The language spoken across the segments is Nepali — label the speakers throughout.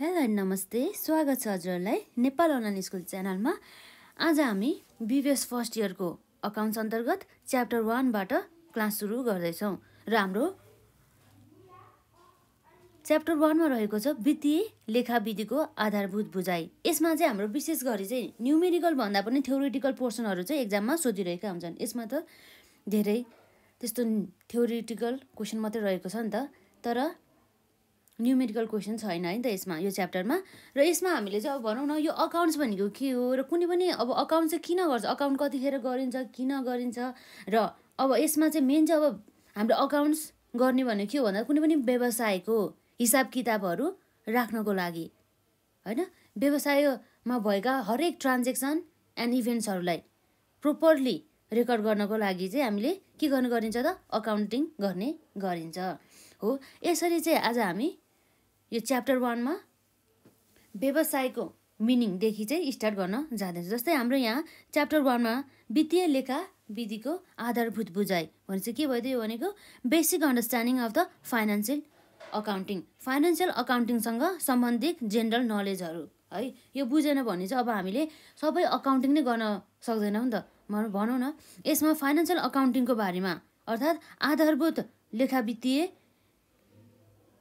Speaker 1: हेलो एन्ड नमस्ते स्वागत छ हजुरहरूलाई नेपाल अनलाइन स्कुल च्यानलमा आज हामी बिबिएस फर्स्ट इयरको अकाउन्ट्स अन्तर्गत च्याप्टर वानबाट क्लास सुरु गर्दैछौँ र हाम्रो च्याप्टर वानमा रहेको छ वित्तीय लेखाविधिको आधारभूत बुझाइ यसमा चाहिँ हाम्रो विशेष गरी चाहिँ न्युमेरिकल भन्दा पनि थ्योरिटिकल पोर्सनहरू चाहिँ एक्जाममा सोधिरहेका हुन्छन् यसमा त धेरै त्यस्तो थ्योरिटिकल क्वेसन मात्रै रहेको छ नि त तर न्युमेरिकल क्वेसन छैन है त यसमा यो च्याप्टरमा र यसमा हामीले चाहिँ अब भनौँ न यो अकाउन्ट्स भनेको के हो र कुनै पनि अब अकाउन्ट चाहिँ किन गर्छ अकाउन्ट कतिखेर गरिन्छ किन गरिन्छ र अब यसमा चाहिँ मेन चाहिँ अब हाम्रो अकाउन्ट्स गर्ने भनेको के हो भन्दा कुनै पनि व्यवसायको हिसाब किताबहरू राख्नको लागि होइन व्यवसायमा भएका हरेक ट्रान्जेक्सन एन्ड इभेन्ट्सहरूलाई प्रोपरली रेकर्ड गर्नको लागि चाहिँ हामीले के गर्ने गरिन्छ त अकाउन्टिङ गर्ने गरिन्छ हो यसरी चाहिँ आज हामी यो च्याप्टर वानमा व्यवसायको मिनिङदेखि चाहिँ स्टार्ट गर्न जाँदैछ जस्तै हाम्रो यहाँ च्याप्टर वानमा वित्तीय लेखा विधिको आधारभूत बुझाइ भने चाहिँ के भयो त यो भनेको basic understanding of the financial accounting financial अकाउन्टिङसँग सम्बन्धित जेनरल नलेजहरू है यो बुझेन भने चाहिँ अब हामीले सबै अकाउन्टिङ नै गर्न सक्दैनौँ नि त भनौँ न यसमा फाइनेन्सियल अकाउन्टिङको बारेमा अर्थात् आधारभूत लेखा वित्तीय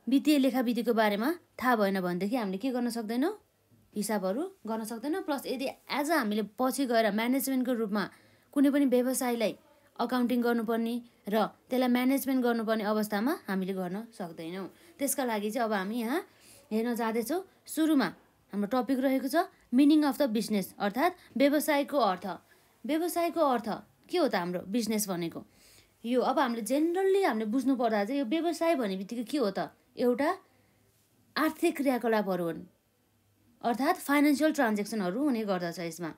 Speaker 1: वित्तीय लेखाविधिको बारेमा थाहा भएन भनेदेखि हामीले के गर्न सक्दैनौँ हिसाबहरू गर्न सक्दैनौँ प्लस यदि एज अ हामीले पछि गएर म्यानेजमेन्टको रूपमा कुनै पनि व्यवसायलाई अकाउन्टिङ गर्नुपर्ने र त्यसलाई म्यानेजमेन्ट गर्नुपर्ने अवस्थामा हामीले गर्न सक्दैनौँ त्यसका लागि चाहिँ अब हामी यहाँ हेर्न जाँदैछौँ सुरुमा हाम्रो टपिक रहेको छ मिनिङ अफ द बिजनेस अर्थात् व्यवसायको अर्थ व्यवसायको अर्थ के हो त हाम्रो बिजनेस भनेको यो अब हामीले जेनरल्ली हामीले बुझ्नु पर्दा चाहिँ यो व्यवसाय भन्ने बित्तिकै के हो त एउटा आर्थिक क्रियाकलापहरू हुन् अर्थात् फाइनेन्सियल ट्रान्जेक्सनहरू हुने गर्दछ यसमा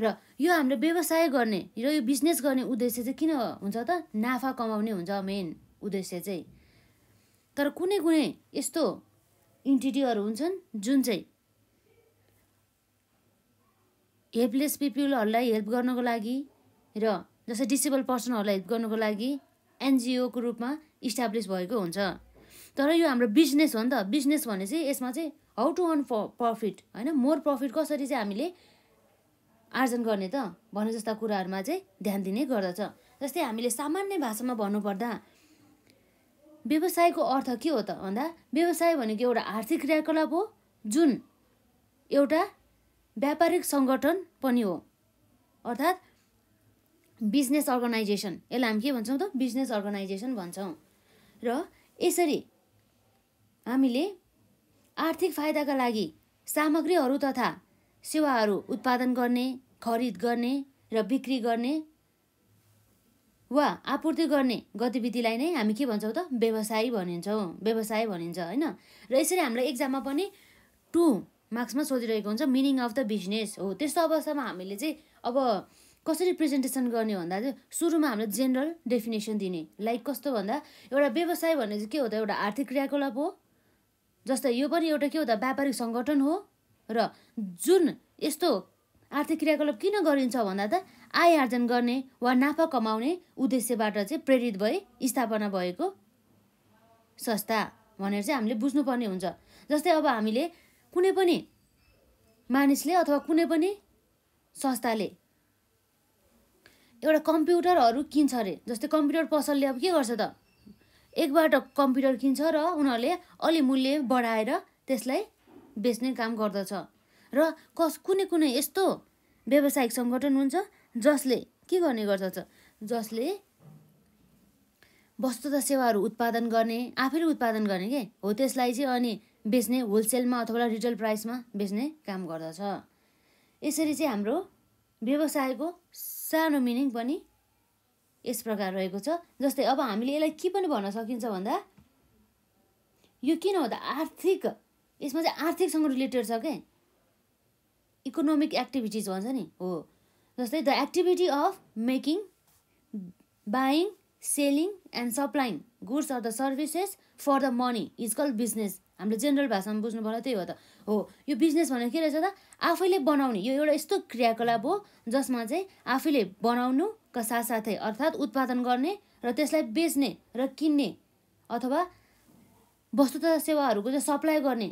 Speaker 1: र यो हाम्रो व्यवसाय गर्ने र यो बिजनेस गर्ने उद्देश्य चाहिँ किन हुन्छ त नाफा कमाउने हुन्छ मेन उद्देश्य चाहिँ तर कुनै कुनै यस्तो इन्टिटीहरू हुन्छन् जुन चाहिँ हेल्पलेस पिपलहरूलाई हेल्प गर्नको लागि र जस्तै डिसेबल पर्सनहरूलाई हेल्प गर्नुको लागि एनजिओको रूपमा इस्टाब्लिस भएको हुन्छ तर यो हाम्रो बिजनेस हो नि त बिजनेस भने चाहिँ यसमा चाहिँ हाउ टु अर्न प्रफिट होइन मोर प्रफिट कसरी चाहिँ हामीले आर्जन गर्ने त भने जस्ता कुराहरूमा चाहिँ ध्यान दिने गर्दछ जस्तै हामीले सामान्य भाषामा भन्नुपर्दा व्यवसायको अर्थ के हो त भन्दा व्यवसाय भनेको एउटा आर्थिक क्रियाकलाप हो जुन एउटा व्यापारिक सङ्गठन पनि हो अर्थात् बिजनेस अर्गनाइजेसन यसलाई हामी के भन्छौँ त बिजनेस अर्गनाइजेसन भन्छौँ र यसरी हामीले आर्थिक फाइदाका लागि सामग्रीहरू तथा सेवाहरू उत्पादन गर्ने खरिद गर्ने र बिक्री गर्ने वा आपूर्ति गर्ने गतिविधिलाई नै हामी के भन्छौँ त व्यवसाय भनिन्छौँ व्यवसाय भनिन्छ होइन र यसरी हामीलाई एक्जाममा पनि टु मार्क्समा सोधिरहेको हुन्छ मिनिङ अफ द बिजनेस हो त्यस्तो अवस्थामा हामीले चाहिँ अब कसरी प्रेजेन्टेसन गर्ने भन्दा चाहिँ सुरुमा हामीले जेनरल डेफिनेसन दिने लाइक कस्तो भन्दा एउटा व्यवसाय भन्ने चाहिँ के हो त एउटा आर्थिक क्रियाकलाप हो जस्तै यो पनि एउटा के हो त व्यापारिक सङ्गठन हो र जुन यस्तो आर्थिक क्रियाकलाप किन गरिन्छ भन्दा त आय आर्जन गर्ने वा नाफा कमाउने उद्देश्यबाट चाहिँ प्रेरित भए स्थापना भएको संस्था भनेर चाहिँ हामीले बुझ्नुपर्ने हुन्छ जस्तै अब हामीले कुनै पनि मानिसले अथवा कुनै पनि संस्थाले एउटा कम्प्युटरहरू किन्छ अरे जस्तै कम्प्युटर पसलले अब के गर्छ त एकबाट कम्प्युटर किन्छ र उनीहरूले अलि मूल्य बढाएर त्यसलाई बेच्ने काम गर्दछ र कस कुनै कुनै यस्तो व्यावसायिक सङ्गठन हुन्छ जसले के गर्ने गर्दछ जसले वस्तु तथा सेवाहरू उत्पादन गर्ने आफैले उत्पादन गर्ने के हो त्यसलाई चाहिँ अनि बेच्ने होलसेलमा अथवा रिटेल प्राइसमा बेच्ने काम गर्दछ यसरी चाहिँ हाम्रो व्यवसायको सानो मिनिङ पनि यस प्रकार रहेको छ जस्तै अब हामीले यसलाई के पनि भन्न सकिन्छ भन्दा यो किन हो त आर्थिक यसमा चाहिँ आर्थिकसँग रिलेटेड छ क्या इकोनोमिक एक्टिभिटिज भन्छ नि हो जस्तै the activity of making buying selling and supplying goods or the services for the money is call business हामीले जेनरल भाषामा बुझ्नु पर्यो त्यही हो त हो यो बिजनेस भनेको के रहेछ त आफैले बनाउने यो एउटा यस्तो क्रियाकलाप हो जसमा चाहिँ आफैले बनाउनु का साथसाथै अर्थात् उत्पादन गर्ने र त्यसलाई बेच्ने र किन्ने अथवा वस्तु तथा सेवाहरूको चाहिँ सप्लाई गर्ने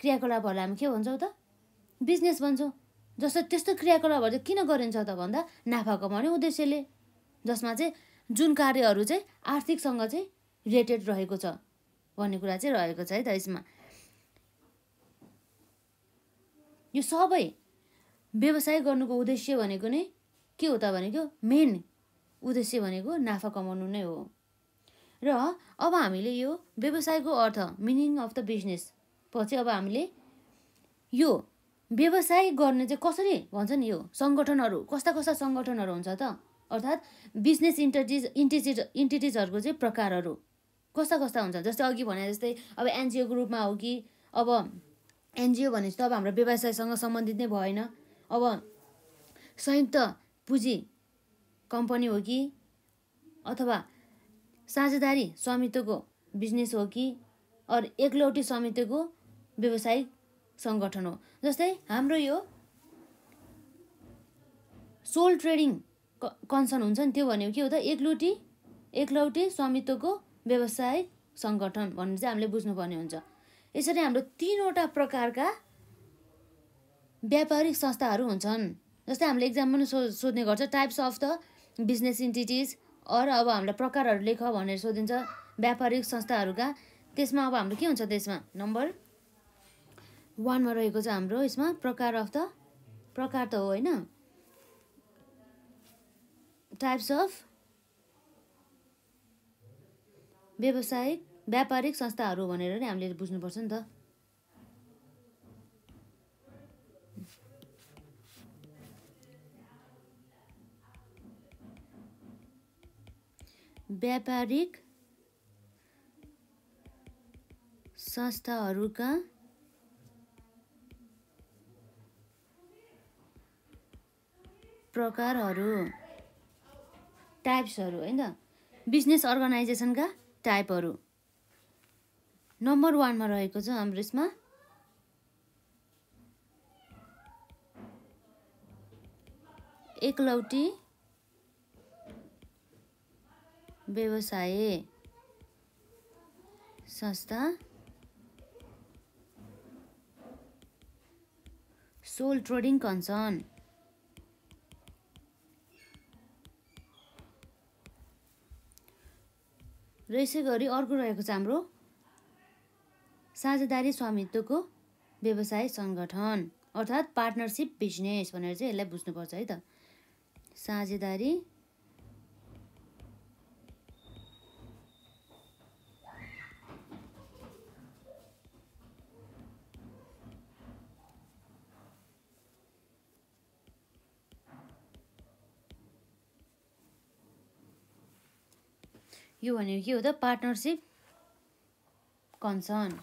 Speaker 1: क्रियाकलापहरूलाई हामी के भन्छौँ त बिजनेस भन्छौँ जस्तो त्यस्तो क्रियाकलापहरू चाहिँ किन गरिन्छ त भन्दा नाफा कमाउने उद्देश्यले जसमा चाहिँ जुन कार्यहरू चाहिँ आर्थिकसँग चाहिँ रिलेटेड रहेको छ भन्ने कुरा चाहिँ रहेको छ है त यसमा यो सबै व्यवसाय गर्नुको उद्देश्य भनेको नै के हो त भनेको मेन उद्देश्य भनेको नाफा कमाउनु नै हो र अब हामीले यो व्यवसायको अर्थ मिनिङ अफ द बिजनेस पछि अब हामीले यो व्यवसाय गर्ने चाहिँ कसरी भन्छ नि यो सङ्गठनहरू कस्ता कस्ता सङ्गठनहरू हुन्छ त अर्थात् बिजनेस इन्टिटिज इन्टिटिज इन्टिटिजहरूको चाहिँ प्रकारहरू कस्ता कस्ता हुन्छ जस्तै अघि भने जस्तै अब एनजिओको रूपमा हो कि अब एनजिओ भनेपछि त अब हाम्रो व्यवसायसँग सम्बन्धित नै भएन अब संयुक्त पुँजी कम्पनी हो कि अथवा साझेदारी स्वामित्वको बिजनेस हो कि अरू एकलौटी स्वामित्वको व्यवसायिक सङ्गठन हो जस्तै हाम्रो यो सोल ट्रेडिङ क कन्सर्न हुन्छ नि त्यो भनेको के हो त एकलौटी एकलौटी स्वामित्वको व्यवसायिक सङ्गठन भनेर चाहिँ हामीले बुझ्नुपर्ने हुन्छ यसरी हाम्रो तिनवटा प्रकारका व्यापारिक संस्थाहरू हुन्छन् जस्तै हामीले इक्जाममा सो सोध्ने गर्छ types of the business entities or अब हामीलाई प्रकारहरू लेख भनेर सोधिन्छ व्यापारिक संस्थाहरूका त्यसमा अब हाम्रो के हुन्छ त्यसमा नम्बर वानमा रहेको छ हाम्रो यसमा प्रकार अफ द प्रकार त हो होइन टाइप्स अफ व्यवसायिक व्यापारिक संस्थाहरू भनेर नै हामीले बुझ्नुपर्छ नि त व्यापारिक संस्थाहरूका प्रकारहरू टाइप्सहरू होइन बिजनेस अर्गनाइजेसनका टाइपहरू नम्बर वानमा रहेको छ हाम्रो यसमा एकलौटी व्यवसाय संस्था सोल ट्रेडिङ कन्सर्न र यसै गरी अर्को रहेको छ हाम्रो साझेदारी स्वामित्वको व्यवसाय सङ्गठन अर्थात् पार्टनरसिप बिजनेस भनेर चाहिँ यसलाई बुझ्नुपर्छ है त साझेदारी यो भनेको के हो त पार्टनरसिप कन्सर्न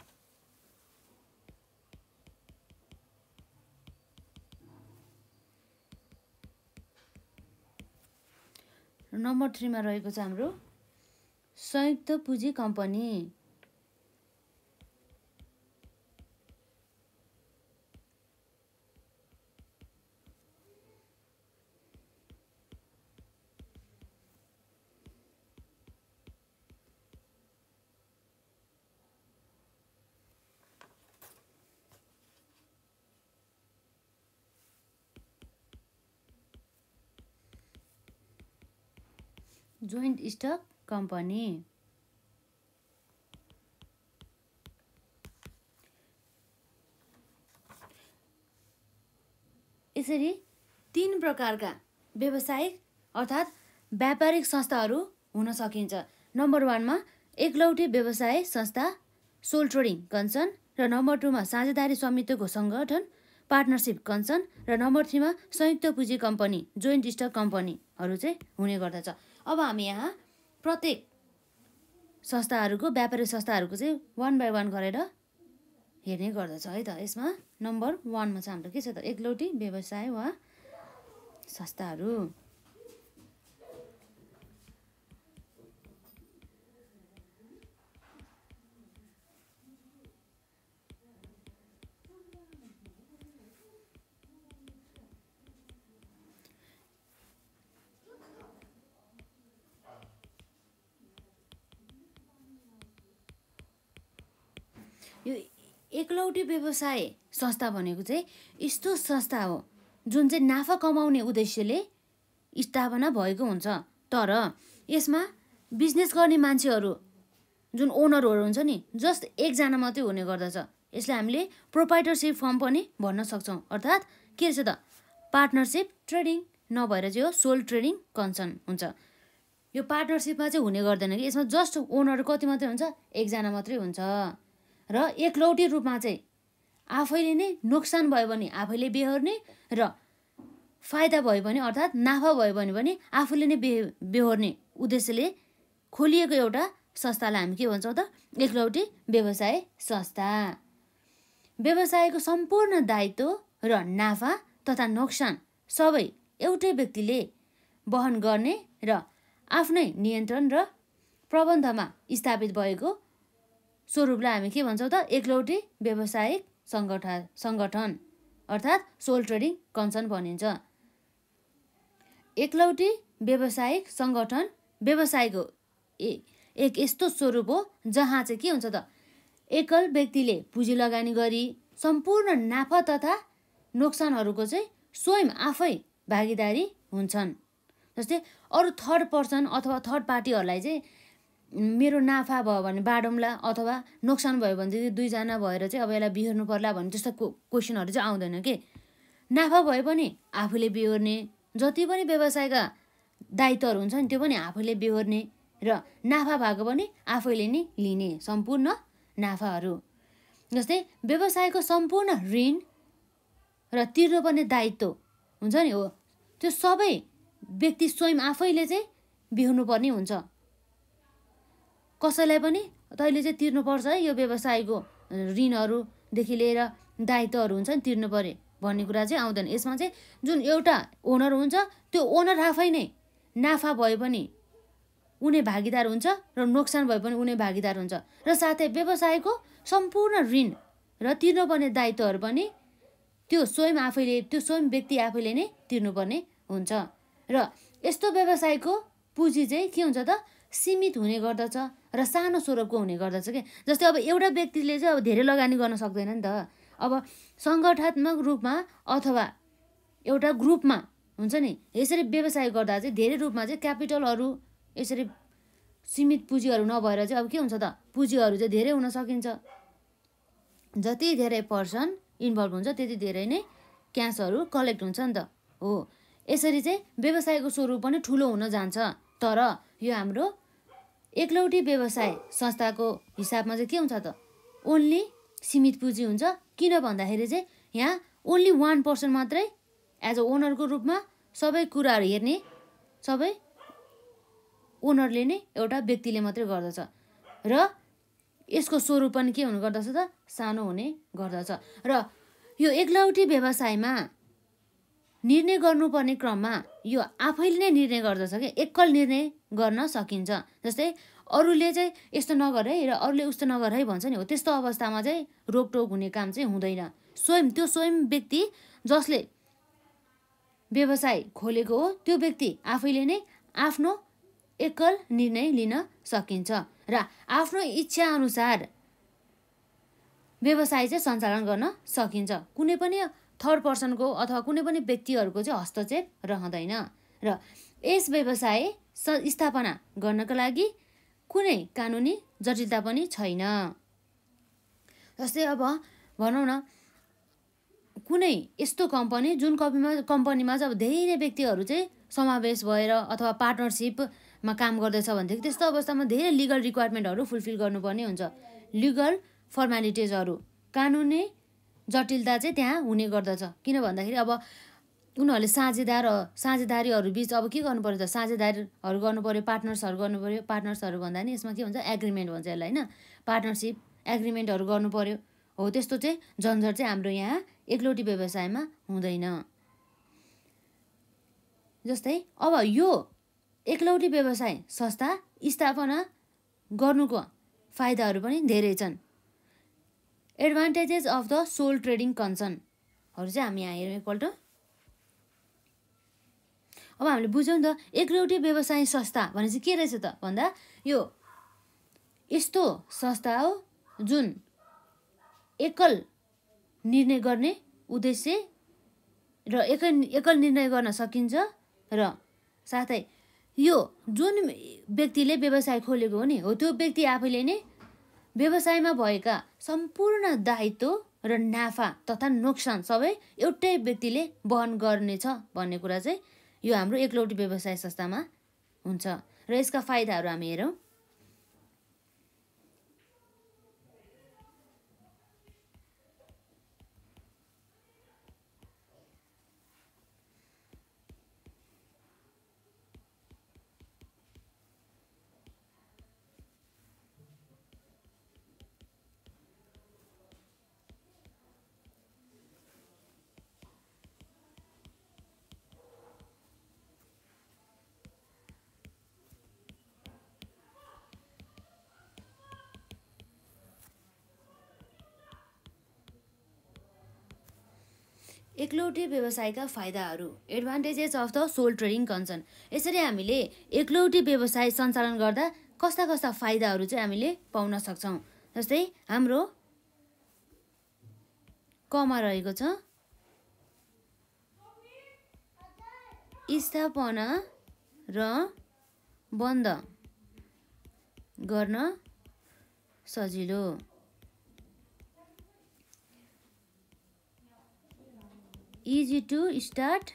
Speaker 1: नम्बर थ्रीमा रहेको छ हाम्रो संयुक्त पुँजी कम्पनी जोइन्ट स्टक कम्पनी यसरी तिन प्रकारका व्यावसायिक अर्थात् व्यापारिक संस्थाहरू हुन सकिन्छ नम्बर वानमा एकलौटे व्यवसाय संस्था सोल ट्रेडिङ कन्सर्न र नम्बर टूमा साझेदारी स्वामित्वको सङ्गठन पार्टनरसिप कन्सर्न र नम्बर थ्रीमा संयुक्त पुँजी कम्पनी जोइन्ट स्टक कम्पनीहरू चाहिँ हुने गर्दछ अब हामी यहाँ प्रत्येक संस्थाहरूको व्यापारिक संस्थाहरूको चाहिँ वान बाई वान गरेर हेर्ने गर्दछ है त यसमा नम्बर वानमा चाहिँ हाम्रो के छ त एकलौटी व्यवसाय वा संस्थाहरू यो एकलौटी व्यवसाय संस्था भनेको चाहिँ यस्तो संस्था हो जुन चाहिँ नाफा कमाउने उद्देश्यले स्थापना भएको हुन्छ तर यसमा बिजनेस गर्ने मान्छेहरू जुन ओनरहरू हुन्छ नि जस्ट एकजना मात्रै हुने गर्दछ यसलाई हामीले प्रोपाइटरसिप फर्म पनि भन्न सक्छौँ अर्थात् के रहेछ त पार्टनरसिप ट्रेडिङ नभएर चाहिँ हो सोल ट्रेडिङ कन्सर्न हुन्छ यो पार्टनरसिपमा चाहिँ हुने गर्दैन कि यसमा जस्ट ओनर कति मात्रै हुन्छ एकजना मात्रै हुन्छ र एकलौटी रूपमा चाहिँ आफैले नै नोक्सान भयो भने आफैले बेहोर्ने र फाइदा भयो भने अर्थात् नाफा भयो भने पनि आफूले नै बे बेहोर्ने उद्देश्यले खोलिएको एउटा संस्थालाई हामी के भन्छौँ त एकलौटी व्यवसाय संस्था व्यवसायको सम्पूर्ण दायित्व र नाफा तथा नोक्सान सबै एउटै व्यक्तिले वहन गर्ने र आफ्नै नियन्त्रण र प्रबन्धमा स्थापित भएको स्वरूपलाई हामी के भन्छौँ त एकलौटी व्यावसायिक सङ्गठन सङ्गठन अर्थात् सोल ट्रेडिङ कन्सर्न भनिन्छ एकलौटी व्यावसायिक सङ्गठन व्यवसायको ए एक यस्तो स्वरूप हो जहाँ चाहिँ के हुन्छ त एकल व्यक्तिले पुँजी लगानी गरी सम्पूर्ण नाफा तथा नोक्सानहरूको चाहिँ स्वयं आफै भागीदारी हुन्छन् जस्तै अरू थर्ड पर्सन अथवा थर्ड पार्टीहरूलाई चाहिँ मेरो नाफा भयो भने बाडौँला अथवा नोक्सान भयो भने भनेदेखि दुईजना भएर चाहिँ अब यसलाई बिहोर्नु पर्ला भन्ने त्यस्तो क्वेसनहरू चाहिँ आउँदैन के नाफा भए पनि आफूले बिहोर्ने जति पनि व्यवसायका दायित्वहरू हुन्छ नि त्यो पनि आफूले बिहोर्ने र नाफा भएको पनि आफैले नै लिने सम्पूर्ण नाफाहरू जस्तै व्यवसायको सम्पूर्ण ऋण र तिर्नुपर्ने दायित्व हुन्छ नि हो त्यो सबै व्यक्ति स्वयं आफैले चाहिँ बिहोर्नुपर्ने हुन्छ कसैलाई पनि तैँले चाहिँ तिर्नुपर्छ है यो व्यवसायको ऋणहरूदेखि लिएर दायित्वहरू हुन्छ नि तिर्नु पऱ्यो भन्ने कुरा चाहिँ आउँदैन यसमा चाहिँ जुन एउटा ओनर हुन्छ त्यो ओनर आफै नै नाफा भए पनि उनी भागीदार हुन्छ र नोक्सान भए पनि उनी भागीदार हुन्छ र साथै व्यवसायको सम्पूर्ण ऋण र तिर्नुपर्ने दायित्वहरू पनि त्यो स्वयं आफैले त्यो स्वयं व्यक्ति आफैले नै तिर्नुपर्ने हुन्छ र यस्तो व्यवसायको पुँजी चाहिँ के हुन्छ त सीमित हुने गर्दछ र सानो स्वरूपको हुने गर्दछ कि जस्तै अब एउटा व्यक्तिले चाहिँ अब धेरै लगानी गर्न सक्दैन नि त अब सङ्गठनात्मक रूपमा अथवा एउटा ग्रुपमा हुन्छ नि यसरी व्यवसाय गर्दा चाहिँ धेरै रूपमा चाहिँ क्यापिटलहरू यसरी सीमित पुँजीहरू नभएर चाहिँ अब के हुन्छ त पुँजीहरू चाहिँ धेरै हुन सकिन्छ जति धेरै पर्सन इन्भल्भ हुन्छ त्यति धेरै नै क्यासहरू कलेक्ट हुन्छ नि त हो यसरी चाहिँ व्यवसायको स्वरूप पनि ठुलो हुन जान्छ तर यो हाम्रो एक्लौटी व्यवसाय संस्थाको हिसाबमा चाहिँ के हुन्छ त ओन्ली सीमित पुँजी हुन्छ किन भन्दाखेरि चाहिँ यहाँ ओन्ली वान पर्सन मात्रै एज अ ओनरको रूपमा सबै कुराहरू हेर्ने सबै ओनरले नै एउटा व्यक्तिले मात्रै गर्दछ र यसको स्वरूप पनि के हुने गर्दछ त सानो हुने गर्दछ र यो एक्लौटी व्यवसायमा निर्णय गर्नुपर्ने क्रममा यो आफैले नै निर्णय गर्दछ कि एकल निर्णय गर्न सकिन्छ जस्तै अरूले चाहिँ यस्तो नगर है र अरूले उस्तो नगर है भन्छ नि हो त्यस्तो अवस्थामा चाहिँ रोकटोक हुने काम चाहिँ हुँदैन स्वयं त्यो स्वयं व्यक्ति जसले व्यवसाय खोलेको हो त्यो व्यक्ति आफैले नै आफ्नो एकल निर्णय लिन सकिन्छ र आफ्नो इच्छाअनुसार व्यवसाय चाहिँ सञ्चालन गर्न सकिन्छ कुनै पनि थर्ड पर्सनको अथवा कुनै पनि व्यक्तिहरूको चाहिँ हस्तक्षेप रहँदैन र यस व्यवसाय स स्थापना गर्नका लागि कुनै कानुनी जटिलता पनि छैन जस्तै अब भनौँ न कुनै यस्तो कम्पनी जुन कम्पनीमा कम्पनीमा चाहिँ अब धेरै व्यक्तिहरू चाहिँ समावेश भएर अथवा पार्टनरसिपमा काम गर्दैछ भनेदेखि त्यस्तो अवस्थामा धेरै लिगल रिक्वायरमेन्टहरू फुलफिल गर्नुपर्ने हुन्छ लिगल फर्मालिटिजहरू कानुनी जटिलता चाहिँ त्यहाँ हुने गर्दछ किन भन्दाखेरि अब उनीहरूले साझेदार साझेदारीहरू बिच अब के गर्नु पऱ्यो त साझेदारीहरू गर्नु पऱ्यो पार्टनर्सहरू गर्नु पऱ्यो पार्टनर्सहरू भन्दा नि यसमा के हुन्छ एग्रिमेन्ट भन्छ यसलाई होइन पार्टनरसिप एग्रिमेन्टहरू गर्नु पऱ्यो हो त्यस्तो चाहिँ झन्झट चाहिँ हाम्रो यहाँ एक्लौटी व्यवसायमा हुँदैन जस्तै अब यो एकलौटी व्यवसाय संस्था स्थापना गर्नुको फाइदाहरू पनि धेरै छन् advantages of the sole trading कन्सर्नहरू चाहिँ हामी यहाँ हेरौँ एकपल्ट अब हामीले बुझ्यौँ नि त एकलौटी व्यवसाय संस्था भने चाहिँ के रहेछ त भन्दा यो यस्तो संस्था हो जुन एकल निर्णय गर्ने उद्देश्य र एकल एकल निर्णय गर्न सकिन्छ र साथै यो जुन व्यक्तिले व्यवसाय खोलेको हो नि हो त्यो व्यक्ति आफैले नै व्यवसायमा भएका सम्पूर्ण दायित्व र नाफा तथा नोक्सान सबै एउटै व्यक्तिले वहन गर्नेछ भन्ने कुरा चाहिँ यो हाम्रो एकलौटी व्यवसाय संस्थामा हुन्छ र यसका फाइदाहरू हामी हेरौँ एक्लौटे व्यवसायका फाइदाहरू advantages of the sole trading concern यसरी हामीले एकलौटी व्यवसाय सञ्चालन गर्दा कस्ता कस्ता फाइदाहरू चाहिँ हामीले पाउन सक्छौँ जस्तै हाम्रो कमा रहेको छ स्थापना र बन्द गर्न सजिलो easy to start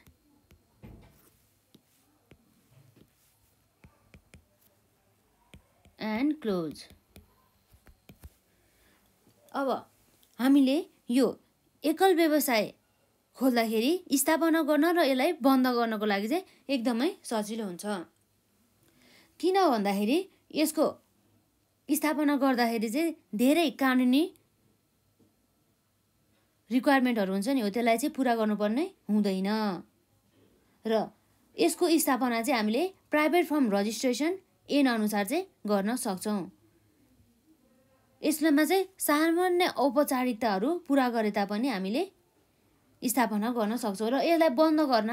Speaker 1: and close अब हामीले यो एकल व्यवसाय खोल्दाखेरि स्थापना गर्न र यसलाई बन्द गर्नको लागि चाहिँ एकदमै सजिलो हुन्छ किन भन्दाखेरि यसको स्थापना गर्दाखेरि चाहिँ धेरै कानुनी रिक्वायरमेन्टहरू हुन्छ नि हो त्यसलाई चाहिँ पुरा गर्नुपर्ने हुँदैन र यसको स्थापना चाहिँ हामीले प्राइभेट फर्म रजिस्ट्रेसन अनुसार चाहिँ गर्न सक्छौँ यसमा चाहिँ सामान्य औपचारिकताहरू पुरा गरे तापनि हामीले स्थापना गर्न सक्छौँ र यसलाई बन्द गर्न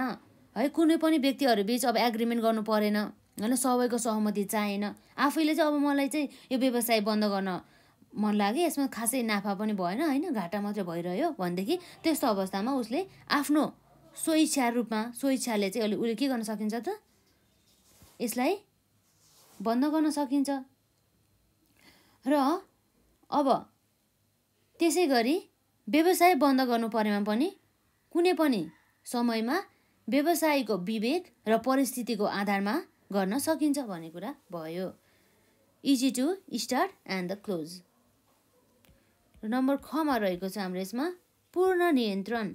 Speaker 1: है कुनै पनि व्यक्तिहरू बिच अब एग्रिमेन्ट गर्नु परेन होइन सबैको सहमति चाहेन आफैले चाहिँ अब मलाई चाहिँ यो व्यवसाय बन्द गर्न मन लाग्यो यसमा खासै नाफा पनि भएन होइन घाटा मात्रै भइरह्यो भनेदेखि त्यस्तो अवस्थामा उसले आफ्नो स्वेच्छा रूपमा स्वेच्छाले चाहिँ अहिले उसले के गर्न सकिन्छ त यसलाई बन्द गर्न सकिन्छ र अब त्यसै गरी व्यवसाय बन्द गर्नु परेमा पनि कुनै पनि समयमा व्यवसायको विवेक र परिस्थितिको आधारमा गर्न सकिन्छ भन्ने कुरा भयो easy to start and the close number खमा रहेको छ हाम्रो यसमा पूर्ण नियन्त्रण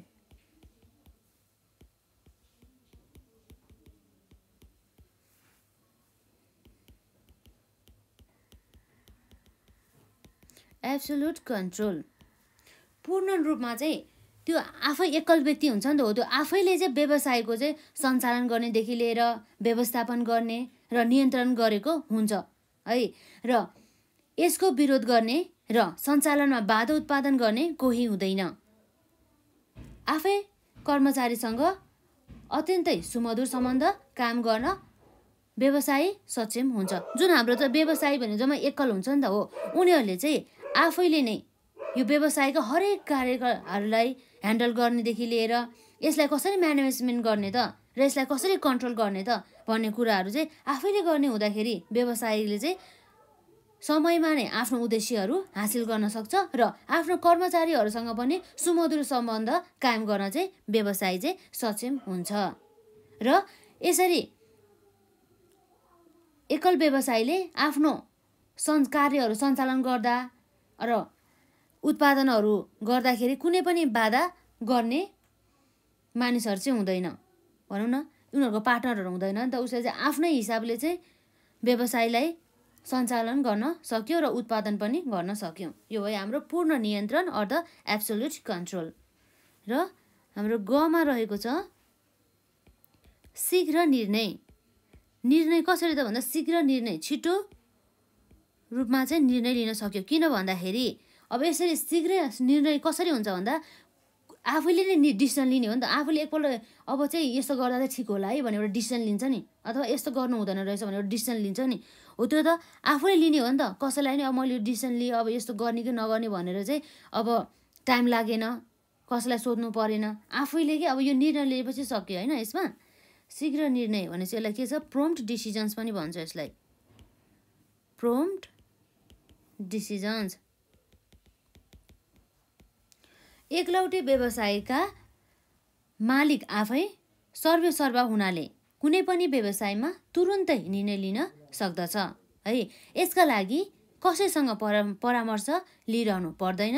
Speaker 1: एब्सोल्युट कन्ट्रोल पूर्ण रूपमा चाहिँ त्यो आफै एकल व्यक्ति हुन्छ नि त हो त्यो आफैले चाहिँ व्यवसायको चाहिँ सञ्चालन गर्नेदेखि लिएर व्यवस्थापन गर्ने र नियन्त्रण गरेको हुन्छ है र यसको विरोध गर्ने र सञ्चालनमा बाधा उत्पादन गर्ने कोही हुँदैन आफै कर्मचारीसँग अत्यन्तै सुमधुर सम्बन्ध काम गर्न व्यवसायी सक्षम हुन्छ जुन हाम्रो त व्यवसायी भने जम्मा एकल हुन्छ नि त हो उनीहरूले चाहिँ आफैले नै यो व्यवसायको हरेक कार्यहरूलाई ह्यान्डल गर्नेदेखि लिएर यसलाई कसरी म्यानेजमेन्ट गर्ने त र यसलाई कसरी कन्ट्रोल गर्ने त भन्ने कुराहरू चाहिँ आफैले गर्ने हुँदाखेरि व्यवसायीले चाहिँ समयमा नै आफ्नो उद्देश्यहरू हासिल गर्न सक्छ र आफ्नो कर्मचारीहरूसँग पनि सुमधुर सम्बन्ध कायम गर्न चाहिँ व्यवसाय चाहिँ सक्षम हुन्छ र यसरी एकल व्यवसायले आफ्नो सन् कार्यहरू सञ्चालन गर्दा र उत्पादनहरू गर्दाखेरि कुनै पनि बाधा गर्ने मानिसहरू चाहिँ हुँदैन भनौँ न उनीहरूको पार्टनरहरू हुँदैन नि त उसले चाहिँ आफ्नै हिसाबले चाहिँ व्यवसायलाई सञ्चालन गर्न सक्यो र उत्पादन पनि गर्न सक्यौँ यो भयो हाम्रो पूर्ण नियन्त्रण अर द एब्सोल्युट कन्ट्रोल र हाम्रो गमा रहेको छ शीघ्र निर्णय निर्णय कसरी त भन्दा शीघ्र निर्णय छिटो रूपमा चाहिँ निर्णय लिन सक्यो किन भन्दाखेरि अब यसरी शीघ्र निर्णय कसरी हुन्छ भन्दा आफैले नै डिसिसन लिने हो नि त आफूले एकपल्ट अब चाहिँ यस्तो गर्दा चाहिँ ठिक होला है भनेर एउटा डिसिसन लिन्छ नि अथवा यस्तो गर्नु हुँदैन रहेछ भनेर एउटा डिसिसन लिन्छ नि हो त्यो त आफूले लिने हो नि त कसैलाई नि अब मैले डिसिसन लिएँ अब यस्तो गर्ने कि नगर्ने भनेर चाहिँ अब टाइम लागेन कसैलाई सोध्नु परेन आफैले कि अब यो निर्णय लिएपछि सक्यो होइन यसमा शीघ्र निर्णय भने चाहिँ यसलाई के छ प्रोम्प्ट डिसिजन्स पनि भन्छ यसलाई प्रोम्प्ट डिसिजन्स एकलौटे व्यवसायका मालिक आफै सर्वेसर्वा हुनाले कुनै पनि व्यवसायमा तुरुन्तै निर्णय लिन सक्दछ है यसका लागि कसैसँग पर परामर्श लिइरहनु पर्दैन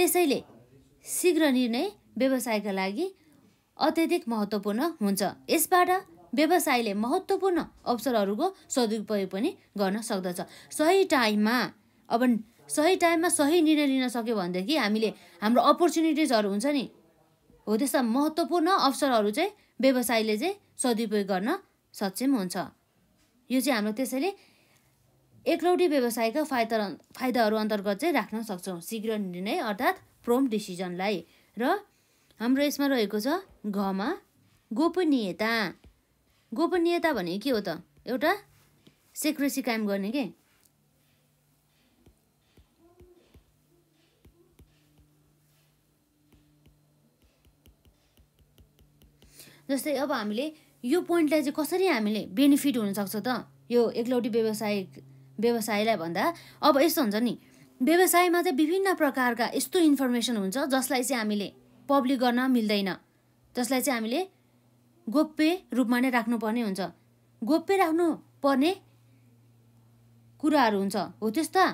Speaker 1: त्यसैले शीघ्र निर्णय व्यवसायका लागि अत्यधिक महत्त्वपूर्ण हुन्छ यसबाट व्यवसायले महत्त्वपूर्ण अवसरहरूको सदुपयोग पनि गर्न सक्दछ सही टाइममा अब सही टाइममा सही निर्णय लिन सक्यो भनेदेखि हामीले हाम्रो अपर्च्युनिटिजहरू हुन्छ नि हो त्यस्ता महत्त्वपूर्ण अवसरहरू चाहिँ व्यवसायले चाहिँ सदुपयोग गर्न सक्षम हुन्छ यो चाहिँ हाम्रो त्यसैले एकलौटी व्यवसायका फाइदा फाइदाहरू अन्तर्गत चाहिँ राख्न सक्छौँ शीघ्र निर्णय अर्थात् प्रोम डिसिजनलाई र हाम्रो यसमा रहेको छ घमा गोपनीयता गोपनीयता भने के हो त एउटा सेक्रेसी कायम गर्ने के जस्तै अब हामीले यो पोइन्टलाई चाहिँ कसरी हामीले बेनिफिट हुनसक्छ त यो एकलौटी व्यवसायिक व्यवसायलाई भन्दा अब यस्तो हुन्छ नि व्यवसायमा चाहिँ विभिन्न प्रकारका यस्तो इन्फर्मेसन हुन्छ जसलाई चाहिँ हामीले पब्लिक गर्न मिल्दैन जसलाई चाहिँ हामीले गोप्य रूपमा नै राख्नुपर्ने हुन्छ गोप्य राख्नुपर्ने कुराहरू हुन्छ हो त्यस्ता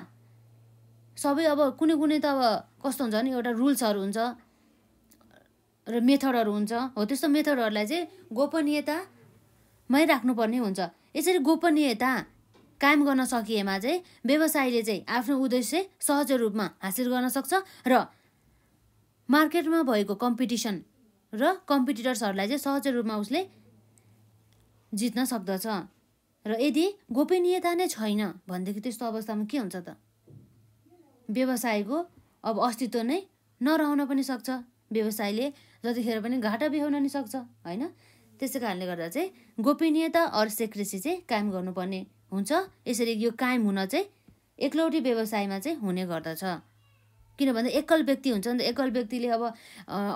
Speaker 1: सबै अब कुनै कुनै त अब कस्तो हुन्छ नि एउटा रुल्सहरू हुन्छ र मेथडहरू हुन्छ हो त्यस्तो मेथडहरूलाई चाहिँ गोपनीयतामै राख्नुपर्ने हुन्छ यसरी गोपनीयता कायम गर्न सकिएमा चाहिँ व्यवसायले चाहिँ आफ्नो उद्देश्य सहज रूपमा हासिल गर्न सक्छ र मार्केटमा भएको कम्पिटिसन र कम्पिटिटर्सहरूलाई चाहिँ सहज रूपमा उसले जित्न सक्दछ र यदि गोपनीयता नै छैन भनेदेखि त्यस्तो अवस्थामा के हुन्छ त व्यवसायको अब अस्तित्व नै नरहन पनि सक्छ व्यवसायले जतिखेर पनि घाटा बिहाउन नि सक्छ होइन त्यसै कारणले गर्दा चाहिँ गोपनीयता अर सेक्रेसी चाहिँ कायम गर्नुपर्ने हुन्छ यसरी यो कायम हुन चाहिँ एकलौटी व्यवसायमा चाहिँ हुने गर्दछ किनभने एकल व्यक्ति हुन्छ नि त एकल व्यक्तिले अब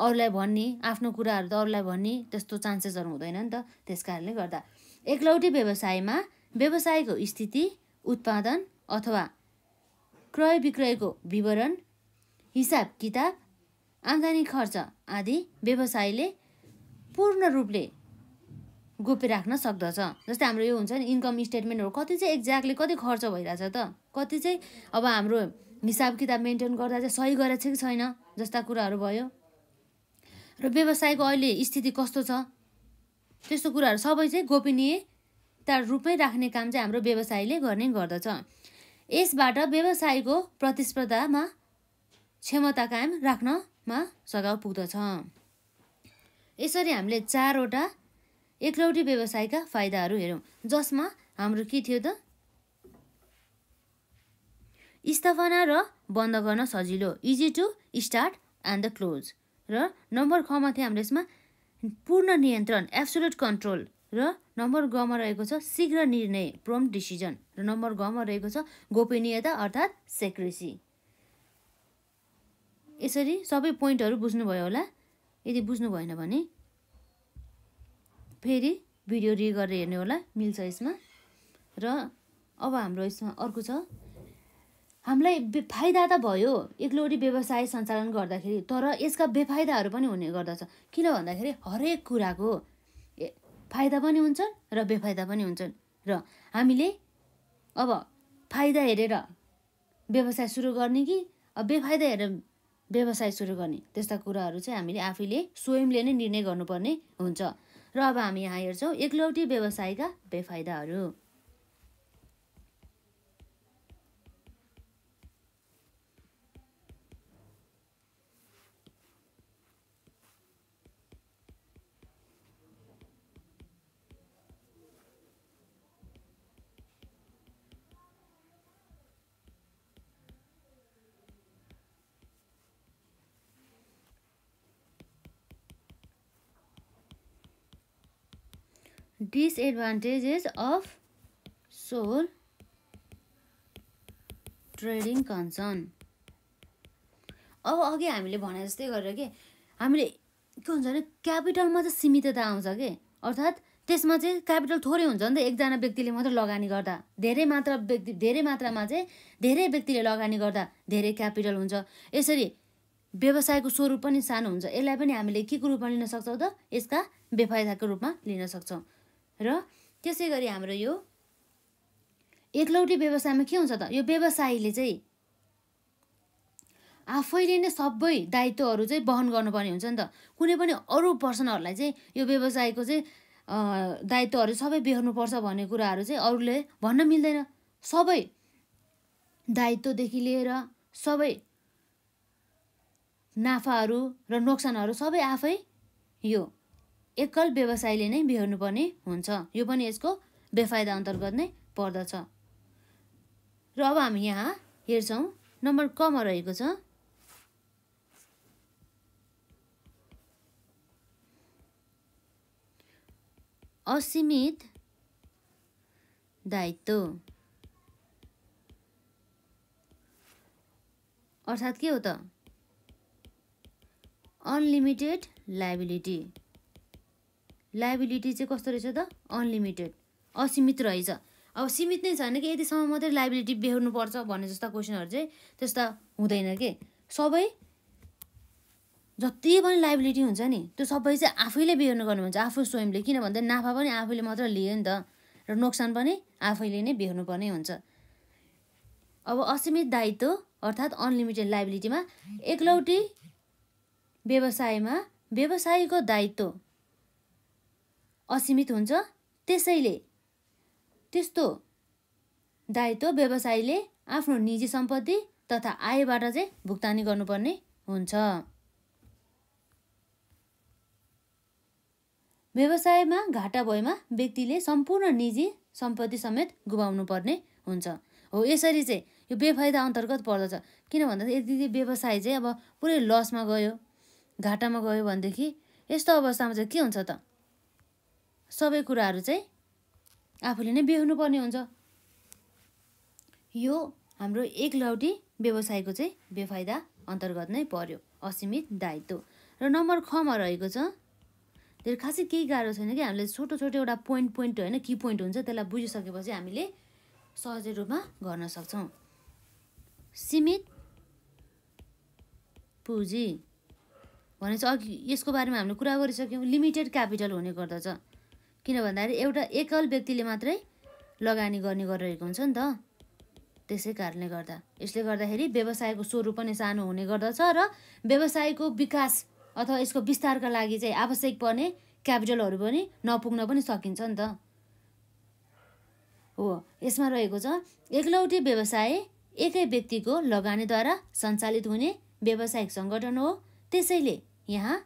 Speaker 1: अरूलाई भन्ने आफ्नो कुराहरू त अरूलाई भन्ने त्यस्तो चान्सेसहरू हुँदैन नि त त्यस कारणले गर्दा एकलौटी व्यवसायमा व्यवसायको स्थिति उत्पादन अथवा क्रय विक्रयको विवरण हिसाब किताब आम्दानी खर्च आदि व्यवसायले पूर्ण रूपले गोप्य राख्न सक्दछ जस्तै हाम्रो यो हुन्छ नि इन्कम स्टेटमेन्टहरू कति चाहिँ एक्ज्याक्टली कति खर्च भइरहेछ त कति चाहिँ अब हाम्रो हिसाब किताब मेन्टेन गर्दा चाहिँ सही गरेको छ कि छैन जस्ता कुराहरू भयो र व्यवसायको अहिले स्थिति कस्तो छ त्यस्तो कुराहरू सबै चाहिँ गोपनीयता रूपमै राख्ने काम चाहिँ हाम्रो व्यवसायले गर्ने गर्दछ यसबाट व्यवसायको प्रतिस्पर्धामा क्षमता कायम राख्न मा सघाउ पुग्दछ यसरी हामीले चारवटा एकलौटी व्यवसायका फाइदाहरू हेऱ्यौँ जसमा हाम्रो के थियो त स्थापना र बन्द गर्न सजिलो easy to start and the close र नम्बर खमा थियो हाम्रो यसमा पूर्ण नियन्त्रण एब्सोल्युट कन्ट्रोल र नम्बर गमा रहेको छ शीघ्र निर्णय प्रोम डिसिजन र नम्बर गमा रहेको छ गोपनीयता अर्थात् सेक्रेसी यसरी सबै पोइन्टहरू बुझ्नुभयो होला यदि बुझ्नु भएन भने फेरि भिडियो रि गरेर हेर्ने होला मिल्छ यसमा र अब हाम्रो यसमा अर्को छ हामीलाई बेफाइदा त भयो एक्लोटी व्यवसाय सञ्चालन गर्दाखेरि तर यसका बेफाइदाहरू पनि हुने गर्दछ किन भन्दाखेरि हरेक कुराको फाइदा पनि हुन्छन् र बेफाइदा पनि हुन्छन् र हामीले अब फाइदा हेरेर व्यवसाय सुरु गर्ने कि बेफाइदा हेरेर व्यवसाय सुरु गर्ने त्यस्ता कुराहरू चाहिँ हामीले आफैले स्वयंले नै निर्णय गर्नुपर्ने हुन्छ र अब हामी यहाँ हेर्छौँ एकलौटी व्यवसायका बेफाइदाहरू disadvantages of sole trading concern अब अघि हामीले भने जस्तै गरेर के हामीले के हुन्छ भने क्यापिटलमा चाहिँ सीमितता आउँछ के अर्थात् त्यसमा चाहिँ क्यापिटल थोरै हुन्छ नि त एकजना व्यक्तिले मात्र लगानी गर्दा धेरै मात्रा व्यक्ति धेरै मात्रामा चाहिँ धेरै व्यक्तिले लगानी गर्दा धेरै क्यापिटल हुन्छ यसरी व्यवसायको स्वरूप पनि सानो हुन्छ यसलाई पनि हामीले के को रूपमा लिन सक्छौँ त यसका बेफाइदाको रूपमा लिन सक्छौँ र त्यसै गरी हाम्रो यो एकलौटी व्यवसायमा के हुन्छ त यो व्यवसायीले चाहिँ आफैले नै सबै दायित्वहरू चाहिँ बहन गर्नुपर्ने हुन्छ नि त कुनै पनि अरू पर्सनहरूलाई चाहिँ यो व्यवसायको चाहिँ दायित्वहरू सबै बेहोर्नुपर्छ भन्ने कुराहरू चाहिँ अरूले भन्न मिल्दैन सबै दायित्वदेखि लिएर सबै नाफाहरू र नोक्सानहरू सबै आफै यो एकल व्यवसायले नै बिहोर्नुपर्ने हुन्छ यो पनि यसको बेफाइदा अन्तर्गत नै पर्दछ र अब हामी यहाँ हेर्छौँ नम्बर कमा रहेको छ असीमित दायित्व अर्थात् के हो त अनलिमिटेड लाइबिलिटी लाइबिलिटी चाहिँ कस्तो रहेछ त अनलिमिटेड असीमित रहेछ अब सीमित नै छैन कि यतिसम्म मात्रै लाइबिलिटी बेहोर्नुपर्छ भन्ने जस्ता क्वेसनहरू चाहिँ त्यस्ता हुँदैन के सबै जति पनि लाइबिलिटी हुन्छ नि त्यो सबै चाहिँ आफैले बेहोर्नु गर्नुहुन्छ आफू स्वयंले किन भन्दा नाफा पनि आफैले मात्र लियो नि त र नोक्सान पनि आफैले नै बेहोर्नुपर्ने हुन्छ अब असीमित दायित्व अर्थात् अनलिमिटेड लाइबिलिटीमा एकलौटी व्यवसायमा व्यवसायको दायित्व असीमित हुन्छ त्यसैले त्यस्तो दायित्व व्यवसायीले आफ्नो निजी सम्पत्ति तथा आयबाट चाहिँ भुक्तानी गर्नुपर्ने हुन्छ व्यवसायमा घाटा भएमा व्यक्तिले सम्पूर्ण निजी सम्पत्ति समेत गुमाउनु पर्ने हुन्छ हो यसरी चाहिँ यो बेफाइदा अन्तर्गत पर्दछ किन भन्दा यदि व्यवसाय चाहिँ अब पुरै लसमा गयो घाटामा गयो भनेदेखि यस्तो अवस्थामा चाहिँ के हुन्छ त सबै कुराहरू चाहिँ आफूले नै बेहोर्नुपर्ने हुन्छ यो हाम्रो एकलौटी व्यवसायको चाहिँ बेफाइदा अन्तर्गत नै पर्यो असीमित दायित्व र नम्बर खमा रहेको छ धेरै खासै केही गाह्रो छैन कि हामीले छोटो छोटो एउटा पोइन्ट पोइन्ट होइन कि पोइन्ट हुन्छ त्यसलाई बुझिसकेपछि हामीले सहजै रूपमा गर्न सक्छौँ सीमित पुँजी भनेपछि अघि यसको बारेमा हामीले कुरा गरिसक्यौँ लिमिटेड क्यापिटल हुने गर्दछ किन भन्दाखेरि एउटा एकल व्यक्तिले मात्रै लगानी गर्ने गरिरहेको हुन्छ नि त त्यसै कारणले गर्दा यसले गर्दाखेरि व्यवसायको स्वरूप पनि सानो हुने गर्दछ र व्यवसायको विकास अथवा यसको विस्तारका लागि चाहिँ आवश्यक पर्ने क्यापिटलहरू पनि नपुग्न पनि सकिन्छ नि त हो यसमा रहेको छ एकलौटी व्यवसाय एकै व्यक्तिको लगानीद्वारा सञ्चालित हुने व्यावसायिक सङ्गठन हो त्यसैले यहाँ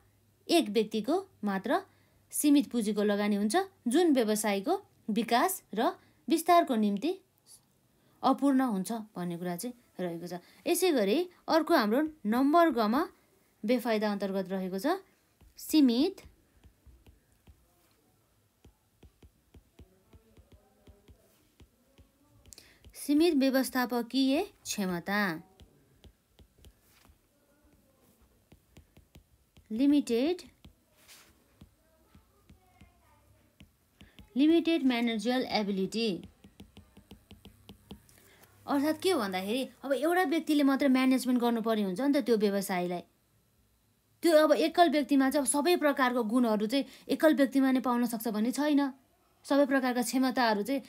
Speaker 1: एक व्यक्तिको मात्र सीमित पुँजीको लगानी हुन्छ जुन व्यवसायको विकास र विस्तारको निम्ति अपूर्ण हुन्छ भन्ने कुरा चाहिँ रहेको छ यसै गरी अर्को हाम्रो नम्बर गमा बेफाइदा अन्तर्गत रहेको छ सीमित सीमित व्यवस्थापकीय क्षमता लिमिटेड लिमिटेड म्यानेजुअल एबिलिटी अर्थात् के भन्दाखेरि अब एउटा व्यक्तिले मात्र म्यानेजमेन्ट गर्नुपर्ने हुन्छ नि त त्यो व्यवसायलाई त्यो अब एकल व्यक्तिमा चाहिँ अब सबै प्रकारको गुणहरू चाहिँ एकल व्यक्तिमा नै पाउन सक्छ भन्ने छैन सबै प्रकारका क्षमताहरू चाहिँ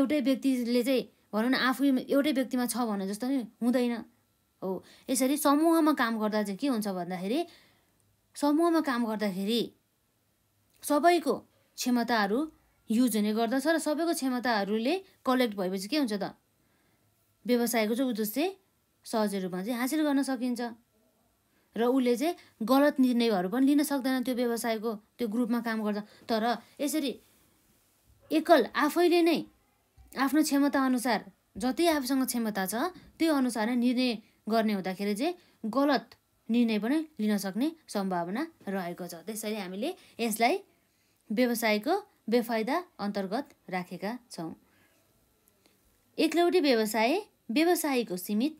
Speaker 1: एउटै व्यक्तिले चाहिँ भनौँ न आफै एउटै व्यक्तिमा छ भने जस्तो नै हुँदैन हो यसरी समूहमा काम गर्दा चाहिँ के हुन्छ भन्दाखेरि समूहमा काम गर्दाखेरि सबैको क्षमताहरू युज हुने गर्दछ र सबैको क्षमताहरूले कलेक्ट भएपछि के हुन्छ त व्यवसायको चाहिँ उद्देश्य सहज रूपमा चाहिँ हासिल गर्न सकिन्छ र उसले चाहिँ गलत निर्णयहरू पनि लिन सक्दैन त्यो व्यवसायको त्यो ग्रुपमा काम गर्दा तर यसरी एकल आफैले नै आफ्नो क्षमताअनुसार जति आफूसँग क्षमता छ त्यो अनुसार नै निर्णय गर्ने हुँदाखेरि चाहिँ गलत निर्णय पनि लिन सक्ने सम्भावना रहेको छ त्यसैले हामीले यसलाई व्यवसायको बेफाइदा अन्तर्गत राखेका छौँ एक्लौटी व्यवसाय व्यवसायीको सीमित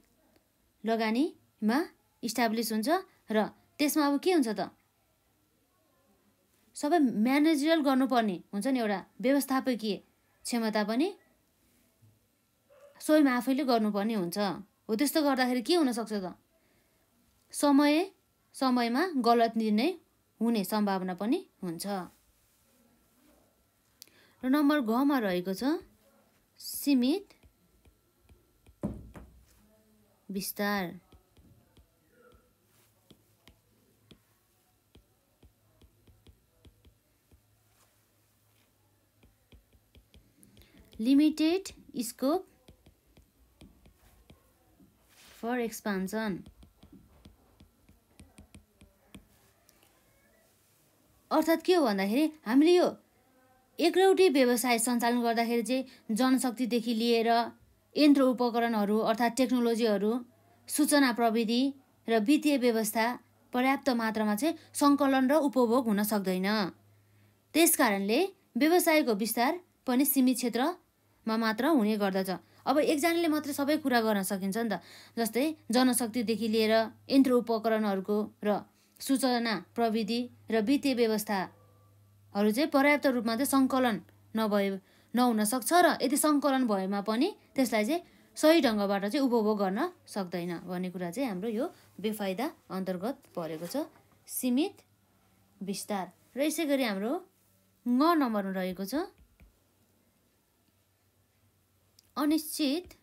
Speaker 1: लगानीमा इस्टाब्लिस हुन्छ र त्यसमा अब के हुन्छ त सबै म्यानेजरल गर्नुपर्ने हुन्छ नि एउटा व्यवस्थापकीय क्षमता पनि स्वयं आफैले गर्नुपर्ने हुन्छ हो त्यस्तो गर्दाखेरि के हुनसक्छ त समय समयमा गलत निर्णय हुने सम्भावना पनि हुन्छ र नम्बर घमा रहेको छ सीमित विस्तार लिमिटेड स्कोप फर एक्सपान्सन अर्थात् के हो भन्दाखेरि हामीले यो एकलौटी व्यवसाय सञ्चालन गर्दाखेरि चाहिँ जनशक्तिदेखि लिएर यन्त्र उपकरणहरू अर्थात् टेक्नोलोजीहरू सूचना प्रविधि र वित्तीय व्यवस्था पर्याप्त मात्रामा चाहिँ सङ्कलन र उपभोग हुन सक्दैन त्यसकारणले व्यवसायको विस्तार पनि सीमित क्षेत्रमा मात्र हुने गर्दछ अब एकजनाले मात्र सबै कुरा गर्न सकिन्छ नि त जस्तै जनशक्तिदेखि लिएर यन्त्र उपकरणहरूको र सूचना प्रविधि र वित्तीय व्यवस्था हरू चाहिँ पर्याप्त रूपमा चाहिँ सङ्कलन नभए सक्छ र यदि सङ्कलन भएमा पनि त्यसलाई चाहिँ सही ढङ्गबाट चाहिँ उपभोग गर्न सक्दैन भन्ने कुरा चाहिँ हाम्रो यो बेफाइदा अन्तर्गत परेको छ सीमित विस्तार र यसै गरी हाम्रो ङ नम्बरमा रहेको छ अनिश्चित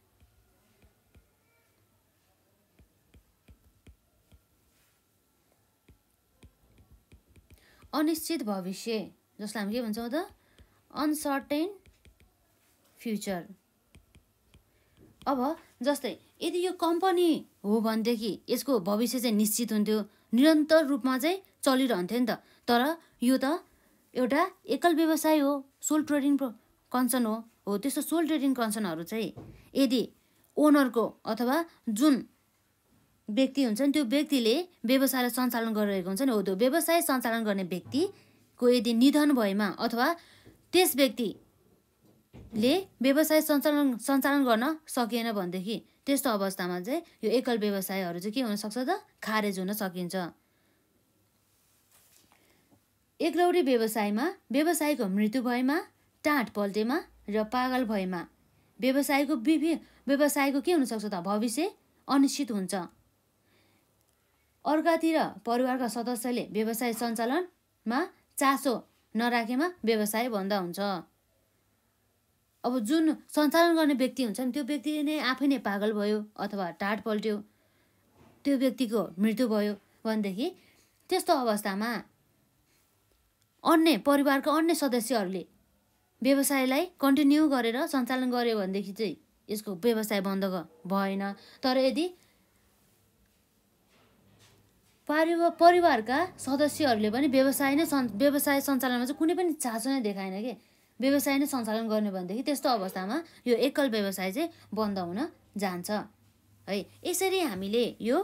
Speaker 1: अनिश्चित भविष्य जसलाई हामी के भन्छौँ त अनसर्टेन फ्युचर अब जस्तै यदि यो कम्पनी हो भनेदेखि यसको भविष्य चाहिँ निश्चित हुन्थ्यो निरन्तर रूपमा चाहिँ चलिरहन्थ्यो नि त तर यो त एउटा एकल व्यवसाय हो सोल ट्रेडिङ कन्सर्न हो हो त्यस्तो सोल ट्रेडिङ कन्सर्नहरू चाहिँ यदि ओनरको अथवा जुन व्यक्ति हुन्छ नि त्यो व्यक्तिले व्यवसायलाई सञ्चालन गरिरहेको हुन्छ नि हो त्यो व्यवसाय सञ्चालन गर्ने व्यक्ति को यदि निधन भएमा अथवा त्यस व्यक्तिले व्यवसाय सञ्चालन सञ्चालन गर्न सकिएन भनेदेखि त्यस्तो अवस्थामा चाहिँ यो एकल व्यवसायहरू चाहिँ के हुनसक्छ त खारेज हुन सकिन्छ एकलौटी व्यवसायमा व्यवसायको मृत्यु भएमा टाँट पल्टेमा र पागल भएमा व्यवसायको विभि व्यवसायको के हुनसक्छ त भविष्य अनिश्चित हुन्छ अर्कातिर परिवारका सदस्यले व्यवसाय सञ्चालनमा चासो नराखेमा व्यवसाय बन्द हुन्छ अब जुन सञ्चालन गर्ने व्यक्ति हुन्छ नि त्यो व्यक्तिले नै आफै नै पागल भयो अथवा टाट पल्ट्यो त्यो व्यक्तिको मृत्यु भयो भनेदेखि त्यस्तो अवस्थामा अन्य परिवारका अन्य सदस्यहरूले व्यवसायलाई कन्टिन्यू गरेर सञ्चालन गऱ्यो भनेदेखि चाहिँ यसको व्यवसाय बन्द भएन तर यदि परिवार परिवारका सदस्यहरूले पनि व्यवसाय नै सन् व्यवसाय सञ्चालनमा चाहिँ कुनै पनि चासो नै देखाएन कि व्यवसाय नै सञ्चालन गर्ने भनेदेखि त्यस्तो अवस्थामा यो एकल व्यवसाय चाहिँ बन्द हुन जान्छ है यसरी हामीले यो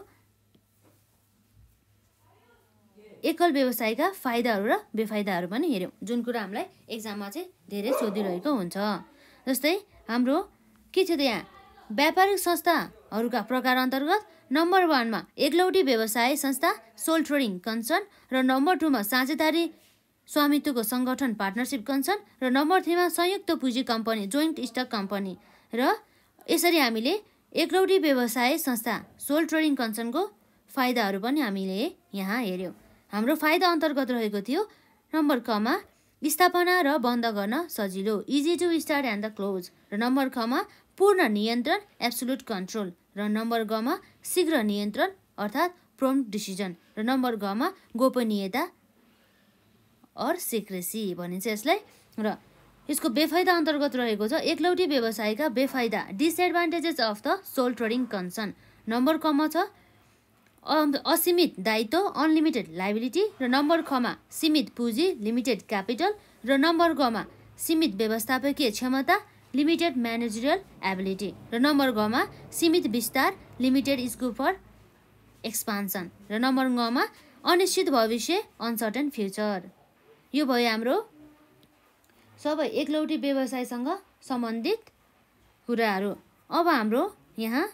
Speaker 1: एकल व्यवसायका फाइदाहरू र बेफाइदाहरू पनि हेऱ्यौँ जुन कुरा हामीलाई एक्जाममा चाहिँ धेरै सोधिरहेको हुन्छ जस्तै हाम्रो के थियो त यहाँ व्यापारिक संस्थाहरूका प्रकार अन्तर्गत नम्बर वानमा एकलौटी व्यवसाय संस्था सोल ट्रेडिङ कन्सर्न र नम्बर टूमा साझेदारी स्वामित्वको सङ्गठन पार्टनरसिप कन्सर्न र नम्बर थ्रीमा संयुक्त पुँजी कम्पनी जोइन्ट स्टक कम्पनी र यसरी हामीले एकलौटी व्यवसाय संस्था सोल ट्रेडिङ कन्सर्नको फाइदाहरू पनि हामीले यहाँ हेऱ्यौँ हाम्रो फाइदा अन्तर्गत रहेको थियो नम्बर कमा स्थापना र बन्द गर्न सजिलो easy to start and the close र नम्बर खमा पूर्ण नियन्त्रण एब्सोल्युट कन्ट्रोल र नम्बर गमा शीघ्र नियन्त्रण अर्थात् प्रोम डिसिजन र नम्बर गमा गोपनीयता अर सिक्रेसी भनिन्छ यसलाई र यसको बेफाइदा अन्तर्गत रहेको छ एकलौटी व्यवसायका बेफाइदा disadvantages of the sole trading concern number कमा छ असीमित दायित्व अनलिमिटेड लाइबिलिटी र नम्बर खमा सीमित पुँजी लिमिटेड क्यापिटल र नम्बर गमा सीमित व्यवस्थापकीय क्षमता लिमिटेड म्यानेजरियल एबिलिटी र नम्बर गमा सीमित विस्तार लिमिटेड स्कोप फर एक्सपान्सन र नम्बर गमा अनिश्चित भविष्य अनसर्टेन फ्युचर यो भयो हाम्रो सबै एकलौटी व्यवसायसँग सम्बन्धित कुराहरू अब हाम्रो यहाँ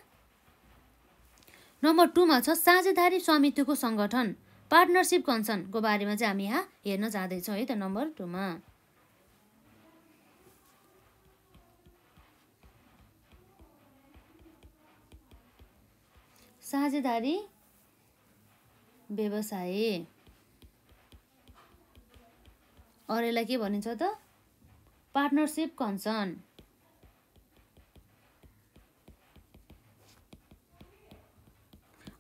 Speaker 1: नम्बर टूमा छ साझेदारी स्वामित्वको सङ्गठन पार्टनरसिप कन्सर्नको बारेमा चाहिँ हामी यहाँ हेर्न जाँदैछौँ है त नम्बर टूमा साझेदारी व्यवसाय अरू यसलाई के भनिन्छ त पार्टनरसिप कन्सर्न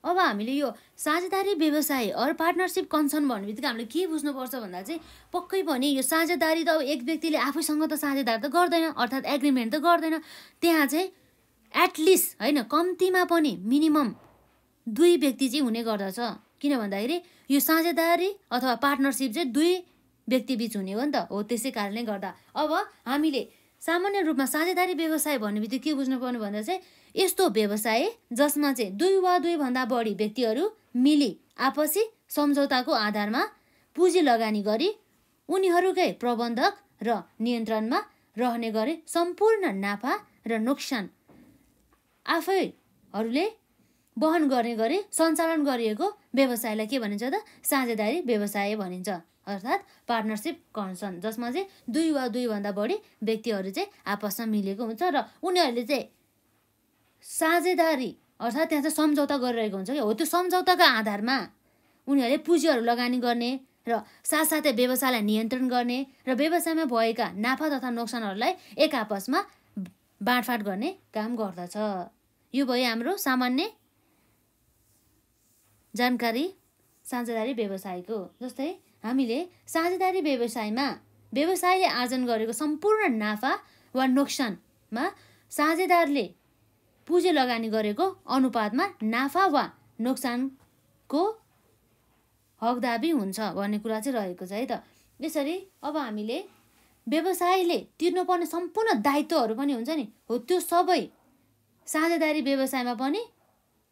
Speaker 1: अब हामीले यो साझेदारी व्यवसाय अरू पार्टनरसिप कन्सर्न भन्ने बित्तिकै हामीले के बुझ्नुपर्छ भन्दा चाहिँ पक्कै पनि यो साझेदारी त अब एक व्यक्तिले आफैसँग त साझेदारी त गर्दैन अर्थात् एग्रिमेन्ट त गर्दैन त्यहाँ चाहिँ एटलिस्ट होइन कम्तीमा पनि मिनिमम दुई व्यक्ति चाहिँ हुने गर्दछ किन भन्दाखेरि यो साझेदारी अथवा पार्टनरसिप चाहिँ दुई व्यक्तिबीच हुने हो नि त हो त्यसै कारणले गर्दा अब हामीले सामान्य रूपमा साझेदारी व्यवसाय भन्ने बित्तिकै के बुझ्नुपर्ने भन्दा चाहिँ यस्तो व्यवसाय जसमा चाहिँ दुई वा दुईभन्दा बढी व्यक्तिहरू मिली आपसी सम्झौताको आधारमा पुँजी लगानी गरी उनीहरूकै प्रबन्धक र नियन्त्रणमा रहने गरी सम्पूर्ण नाफा र नोक्सान आफैहरूले वहन गर्ने गरी सञ्चालन गरिएको व्यवसायलाई के भनिन्छ त साझेदारी व्यवसाय भनिन्छ अर्थात् पार्टनरसिप कन्सर्न जसमा चाहिँ दुई वा दुईभन्दा बढी व्यक्तिहरू चाहिँ आपसमा मिलेको हुन्छ र उनीहरूले चाहिँ साझेदारी अर्थात् त्यहाँ चाहिँ सम्झौता गरिरहेको हुन्छ कि हो त्यो सम्झौताका आधारमा उनीहरूले पुँजीहरू लगानी गर्ने र साथसाथै व्यवसायलाई नियन्त्रण गर्ने र व्यवसायमा भएका नाफा तथा नोक्सानहरूलाई एक आपसमा बाँडफाँड गर्ने काम गर्दछ यो भयो हाम्रो सामान्य जानकारी साझेदारी व्यवसायको जस्तै हामीले साझेदारी व्यवसायमा व्यवसायले आर्जन गरेको सम्पूर्ण नाफा वा नोक्सानमा साझेदारले पुँजी लगानी गरेको अनुपातमा नाफा वा नोक्सानको हकदाबी हुन्छ भन्ने कुरा चाहिँ रहेको छ है त यसरी अब हामीले व्यवसायले तिर्नुपर्ने सम्पूर्ण दायित्वहरू पनि हुन्छ नि हो त्यो सबै साझेदारी व्यवसायमा पनि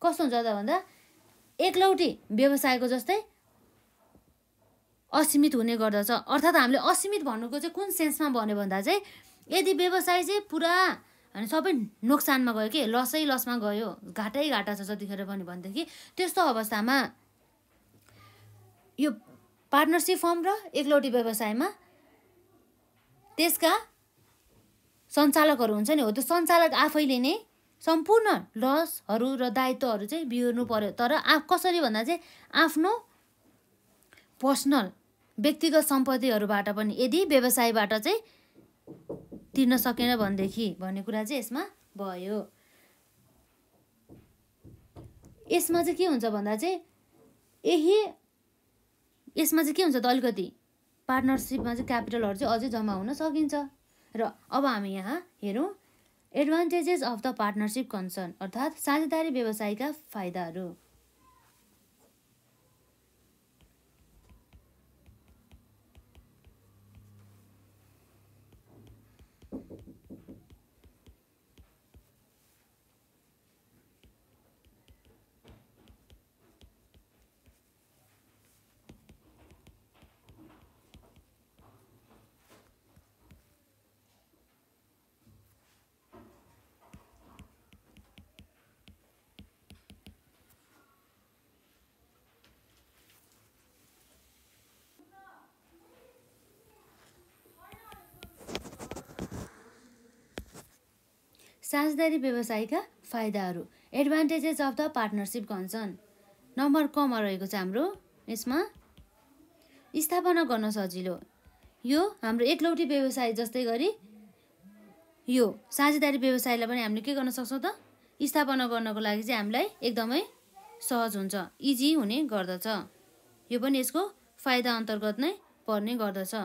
Speaker 1: कस्तो हुन्छ त भन्दा एकलौटी व्यवसायको जस्तै असीमित हुने गर्दछ अर्थात् हामीले असीमित भन्नुको चाहिँ कुन सेन्समा भन्यो भन्दा चाहिँ यदि व्यवसाय चाहिँ पुरा होइन सबै नोक्सानमा गयो कि लसै लसमा गयो घाटै घाटा छ जतिखेर पनि भनेदेखि त्यस्तो अवस्थामा यो पार्टनरसिप फर्म र एकलौटी व्यवसायमा त्यसका सञ्चालकहरू हुन्छ नि हो त्यो सञ्चालक आफैले नै सम्पूर्ण लसहरू र दायित्वहरू चाहिँ बिहोर्नु पर्यो तर आ कसरी भन्दा चाहिँ आफ्नो पर्सनल व्यक्तिगत सम्पत्तिहरूबाट पनि यदि व्यवसायबाट चाहिँ तिर्न सकेन भनेदेखि भन्ने कुरा चाहिँ यसमा भयो यसमा चाहिँ के हुन्छ भन्दा चाहिँ यही यसमा चाहिँ के हुन्छ त अलिकति पार्टनरसिपमा चाहिँ क्यापिटलहरू चाहिँ अझै जम्मा हुन सकिन्छ र अब हामी यहाँ हेरौँ advantages of the partnership concern अर्थात् साझेदारी व्यवसायका फाइदाहरू साझेदारी व्यवसायका फाइदाहरू advantages of the partnership concern number कमा रहेको छ हाम्रो यसमा स्थापना गर्न सजिलो यो हाम्रो एकलौटी व्यवसाय जस्तै गरी यो साझेदारी व्यवसायलाई पनि हामीले के गर्न सक्छौँ त स्थापना गर्नको लागि चाहिँ हामीलाई एकदमै सहज हुन्छ इजी हुने गर्दछ यो पनि यसको फाइदा अन्तर्गत नै पर्ने गर्दछ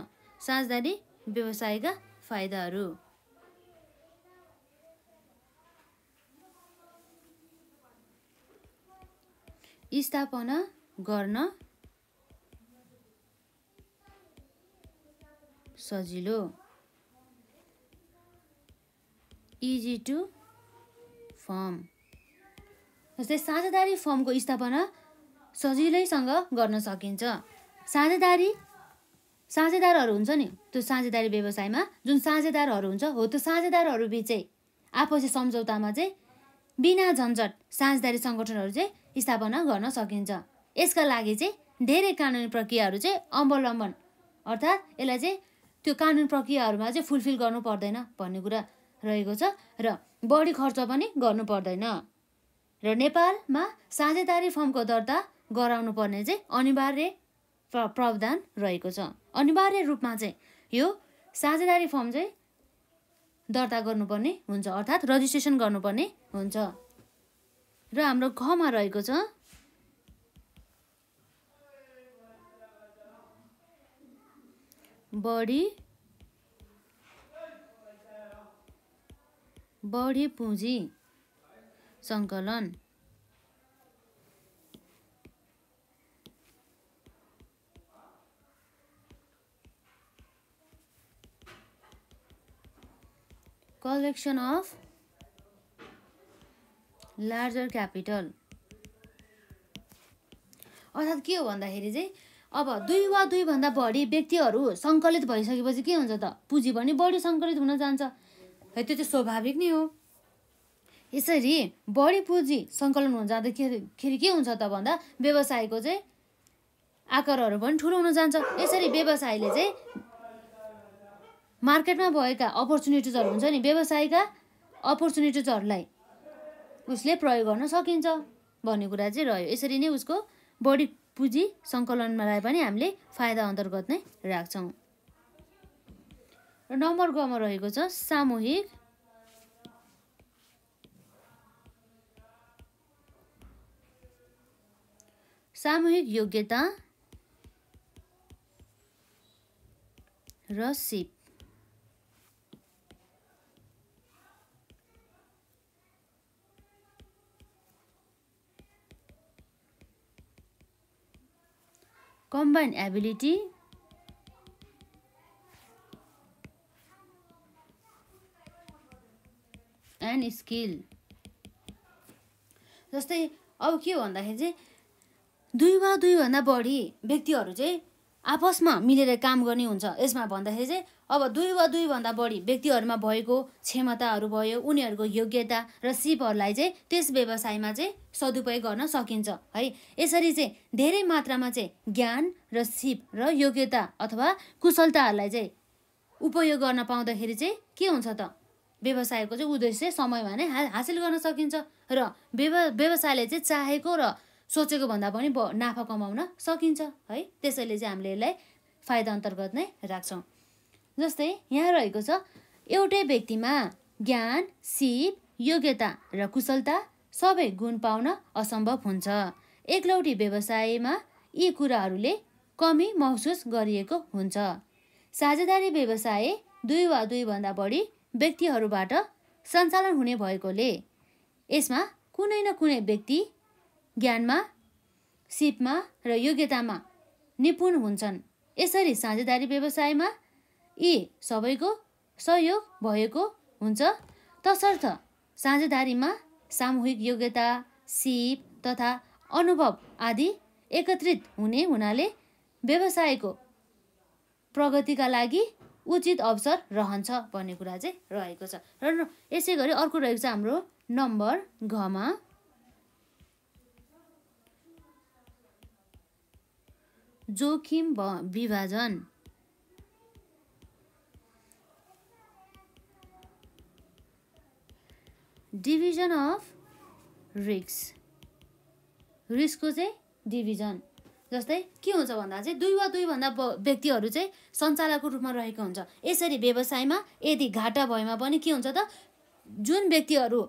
Speaker 1: साझेदारी व्यवसायका फाइदाहरू स्थापना गर्न सजिलो इजी टु फर्म जस्तै साझेदारी फर्मको स्थापना सजिलैसँग गर्न सकिन्छ साझेदारी साझेदारहरू हुन्छ नि त्यो साझेदारी व्यवसायमा जुन साझेदारहरू हुन्छ हो त्यो साझेदारहरू बिचै आपसी सम्झौतामा चाहिँ बिना झन्झट साझेदारी सङ्गठनहरू चाहिँ स्थापना गर्न सकिन्छ यसका लागि चाहिँ धेरै कानुनी प्रक्रियाहरू चाहिँ अवलम्बन अर्थात् यसलाई चाहिँ त्यो कानुन प्रक्रियाहरूमा चाहिँ फुलफिल गर्नु पर्दैन भन्ने कुरा रहेको छ र बढी खर्च पनि गर्नु पर्दैन र नेपालमा साझेदारी फर्मको दर्ता गराउनु पर्ने चाहिँ अनिवार्य प्र प्रावधान रहेको छ अनिवार्य रूपमा चाहिँ यो साझेदारी फर्म चाहिँ दर्ता गर्नुपर्ने हुन्छ अर्थात् रजिस्ट्रेसन गर्नुपर्ने हुन्छ र हाम्रो घमा रहेको छ बढी बढी पुँजी सङ्कलन कलेक्सन अफ लार्जर क्यापिटल अर्थात् के हो भन्दाखेरि चाहिँ अब दुई वा दुईभन्दा बढी व्यक्तिहरू सङ्कलित भइसकेपछि के हुन्छ त पुँजी पनि बढी सङ्कलित हुन जान्छ है त्यो चाहिँ स्वाभाविक नै हो यसरी बढी पुँजी सङ्कलन हुन जाँदाखेरि के हुन्छ त भन्दा व्यवसायको चाहिँ आकारहरू पनि ठुलो हुन जान्छ यसरी व्यवसायले चाहिँ मार्केटमा भएका अपर्च्युनिटिजहरू हुन्छ नि व्यवसायका अपर्च्युनिटिजहरूलाई उसले प्रयोग गर्न सकिन्छ भन्ने कुरा चाहिँ रह्यो यसरी नै उसको बढी पुँजी सङ्कलनमा पनि हामीले फाइदा अन्तर्गत नै राख्छौँ र नम्बर गमा रहेको छ सामूहिक सामूहिक योग्यता र सिप कम्बाइन एबिलिटी एन्ड स्किल जस्तै अब के भन्दाखेरि चाहिँ दुई वा दुईभन्दा बढी व्यक्तिहरू चाहिँ आपसमा मिलेर काम गर्ने हुन्छ यसमा भन्दाखेरि चाहिँ अब दुई वा दुईभन्दा बढी व्यक्तिहरूमा भएको क्षमताहरू भयो उनीहरूको योग्यता र सिपहरूलाई चाहिँ त्यस व्यवसायमा चाहिँ सदुपयोग गर्न सकिन्छ है यसरी चाहिँ धेरै मात्रामा चाहिँ ज्ञान र सिप र योग्यता अथवा कुशलताहरूलाई चाहिँ उपयोग गर्न पाउँदाखेरि चाहिँ के हुन्छ त व्यवसायको चाहिँ उद्देश्य समयमा नै हासिल गर्न सकिन्छ र व्यव व्यवसायले चाहिँ चाहेको र सोचेको भन्दा पनि नाफा कमाउन सकिन्छ है त्यसैले चाहिँ हामीले यसलाई फाइदा अन्तर्गत नै राख्छौँ जस्तै यहाँ रहेको छ एउटै व्यक्तिमा ज्ञान सिप योग्यता र कुशलता सबै गुण पाउन असम्भव हुन्छ एकलौटी व्यवसायमा यी कुराहरूले कमी महसुस गरिएको हुन्छ साझेदारी व्यवसाय दुई वा दुईभन्दा बढी व्यक्तिहरूबाट सञ्चालन हुने भएकोले यसमा कुनै न कुनै व्यक्ति ज्ञानमा सिपमा र योग्यतामा निपुण हुन्छन् यसरी साझेदारी व्यवसायमा यी सबैको सहयोग भएको हुन्छ तसर्थ साझेदारीमा सामूहिक योग्यता सिप तथा अनुभव आदि एकत्रित हुने हुनाले व्यवसायको प्रगतिका लागि उचित अवसर रहन्छ भन्ने कुरा चाहिँ रहेको छ र यसै गरी अर्को रहेको छ हाम्रो नम्बर घमा जोखिम विभाजन डिभिजन अफ रिस्क रिक्सको चाहिँ डिभिजन जस्तै के हुन्छ भन्दा चाहिँ दुई वा दुईभन्दा व्यक्तिहरू चाहिँ सञ्चालकको रूपमा रहेको हुन्छ यसरी व्यवसायमा यदि घाटा भएमा पनि के हुन्छ त जुन व्यक्तिहरू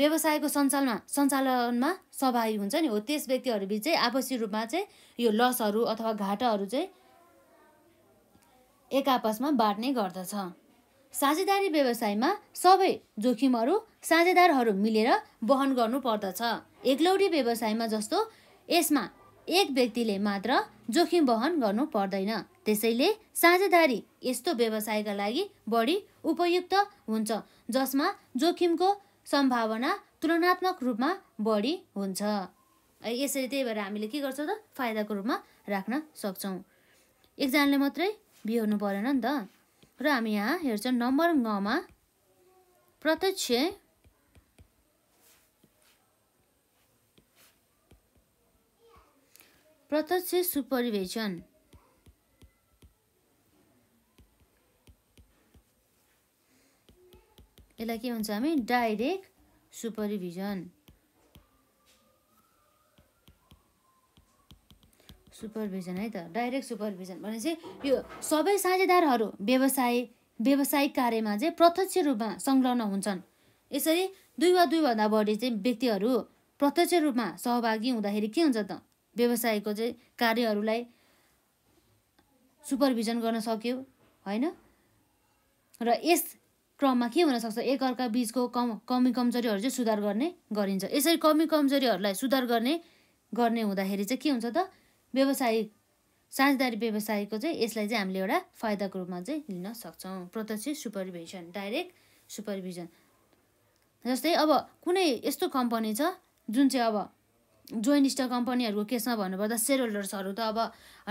Speaker 1: व्यवसायको सञ्चालनमा सञ्चालनमा सहभागी हुन्छ नि हो त्यस व्यक्तिहरूबिच चाहिँ आपसी रूपमा चाहिँ यो लसहरू अथवा घाटाहरू चाहिँ एक आपसमा बाँड्ने गर्दछ साझेदारी व्यवसायमा सबै जोखिमहरू साझेदारहरू मिलेर वहन गर्नुपर्दछ एकलौटी व्यवसायमा जस्तो यसमा एक व्यक्तिले मात्र जोखिम वहन गर्नु पर्दैन त्यसैले साझेदारी यस्तो व्यवसायका लागि बढी उपयुक्त हुन्छ जसमा जोखिमको सम्भावना तुलनात्मक रूपमा बढी हुन्छ यसरी त्यही भएर हामीले के गर्छौँ त फाइदाको रूपमा राख्न सक्छौँ एकजनाले मात्रै बिहोर्नु परेन नि त र हामी यहाँ हेर्छौँ नम्बर नमा प्रत्यक्ष प्रत्यक्ष सुपरिवेशन यसलाई के भन्छ हामी डाइरेक्ट सुपरिभिजन सुपरभिजन है त डाइरेक्ट सुपरभिजन भनेपछि यो सबै साझेदारहरू व्यवसाय व्यावसायिक कार्यमा चाहिँ प्रत्यक्ष रूपमा संलग्न हुन्छन् यसरी दुई वा दुईभन्दा बढी चाहिँ व्यक्तिहरू प्रत्यक्ष रूपमा सहभागी हुँदाखेरि के हुन्छ त व्यवसायको चाहिँ कार्यहरूलाई सुपरभिजन गर्न सक्यो होइन र यस क्रममा के हुनसक्छ एकअर्का बिचको कम कमी कमजोरीहरू चाहिँ सुधार गर्ने गरिन्छ यसरी कमी कमजोरीहरूलाई सुधार गर्ने गर्ने हुँदाखेरि चाहिँ के हुन्छ त व्यवसायिक साझेदारी व्यवसायको चाहिँ यसलाई चाहिँ हामीले एउटा फाइदाको रूपमा चाहिँ लिन सक्छौँ प्रत्यक्ष सुपरभिजन डाइरेक्ट सुपरभिजन जस्तै अब कुनै यस्तो कम्पनी छ जुन चाहिँ अब जोइन्ट स्टक कम्पनीहरूको केसमा भन्नुपर्दा सेयर होल्डर्सहरू त अब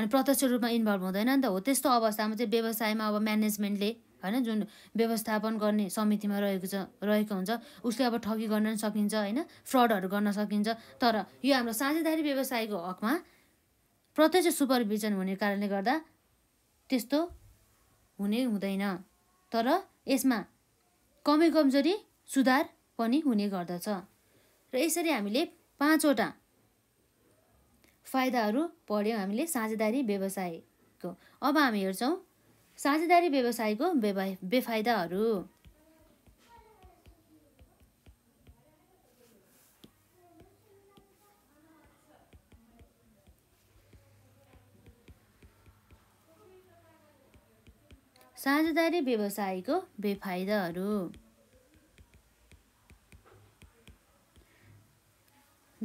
Speaker 1: अनि प्रत्यक्ष रूपमा इन्भल्भ हुँदैन नि त हो त्यस्तो अवस्थामा चाहिँ व्यवसायमा अब म्यानेजमेन्टले होइन जुन व्यवस्थापन गर्ने समितिमा रहेको छ रहेको हुन्छ उसले अब ठगी गर्न सकिन्छ होइन फ्रडहरू गर्न सकिन्छ तर यो हाम्रो साझेदारी व्यवसायको हकमा प्रत्यक्ष सुपरभिजन हुने कारणले गर्दा त्यस्तो हुने हुँदैन तर यसमा कमी कमजोरी सुधार पनि हुने गर्दछ र यसरी हामीले पाँचवटा फाइदाहरू पढ्यौँ हामीले साझेदारी व्यवसायको अब हामी हेर्छौँ साझेदारी व्यवसायको बेफाइदाहरू साझेदारी व्यवसायको बेफाइदाहरू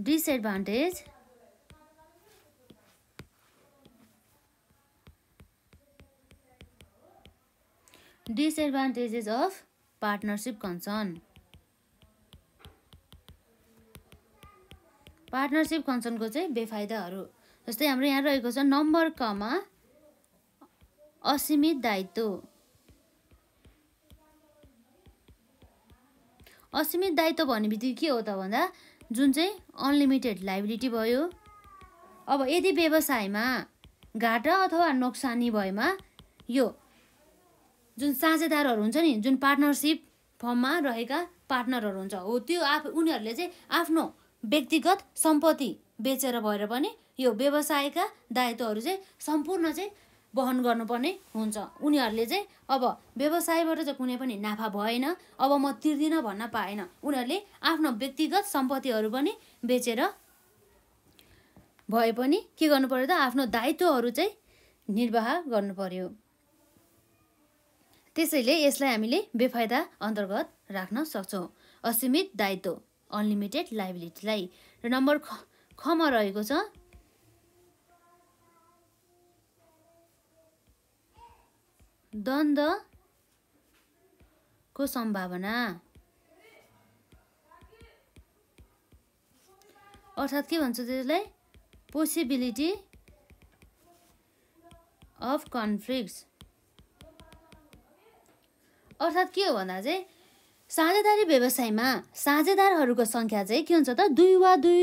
Speaker 1: disadvantage disadvantages of partnership concern partnership कन्सर्नको चाहिँ बेफाइदाहरू जस्तै हाम्रो यहाँ रहेको छ नम्बर कमा असीमित दायित्व असीमित दायित्व भन्ने बित्तिकै के हो त भन्दा जुन चाहिँ अनलिमिटेड लाइबिलिटी भयो अब यदि व्यवसायमा घाटा अथवा नोक्सानी भएमा यो जुन साझेदारहरू हुन्छ नि जुन पार्टनरसिप फर्ममा रहेका पार्टनरहरू हुन्छ हो त्यो आफ उनीहरूले चाहिँ आफ्नो व्यक्तिगत सम्पत्ति बेचेर भएर पनि यो व्यवसायका दायित्वहरू चाहिँ सम्पूर्ण चाहिँ वहन गर्नुपर्ने हुन्छ उनीहरूले चाहिँ अब व्यवसायबाट चाहिँ कुनै पनि नाफा भएन अब म तिर्दिनँ भन्न पाएन उनीहरूले आफ्नो व्यक्तिगत सम्पत्तिहरू पनि बेचेर भए पनि के गर्नु पऱ्यो त आफ्नो दायित्वहरू चाहिँ निर्वाह गर्नु पर्यो त्यसैले यसलाई हामीले बेफाइदा अन्तर्गत राख्न सक्छौँ असीमित दायित्व अनलिमिटेड लाइबिलिटीलाई र नम्बर ख खमा रहेको छ द्वन्द्वको सम्भावना अर्थात् के भन्छ त्यसलाई पोसिबिलिटी अफ कन्फ्लिक्ट अर्थात् के हो भन्दा चाहिँ साझेदारी व्यवसायमा साझेदारहरूको सङ्ख्या चाहिँ के हुन्छ त दुई वा दुई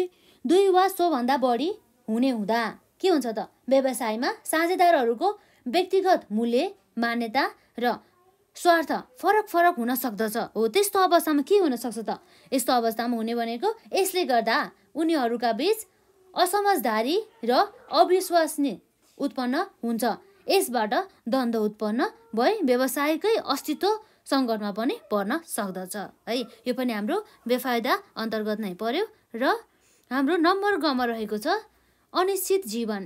Speaker 1: दुई वा सोभन्दा बढी हुने हुँदा के हुन्छ त व्यवसायमा साझेदारहरूको व्यक्तिगत मूल्य मान्यता र स्वार्थ फरक फरक हुन सक्दछ हो त्यस्तो अवस्थामा के हुनसक्छ त यस्तो अवस्थामा हुने भनेको यसले गर्दा उनीहरूका बिच असमझदारी र अविश्वासनीय उत्पन्न हुन्छ यसबाट द्वन्द उत्पन्न भए व्यवसायकै अस्तित्व सङ्कटमा पनि पर्न सक्दछ है यो पनि हाम्रो बेफाइदा अन्तर्गत नै पर्यो र हाम्रो नम्बर गमा रहेको छ अनिश्चित जीवन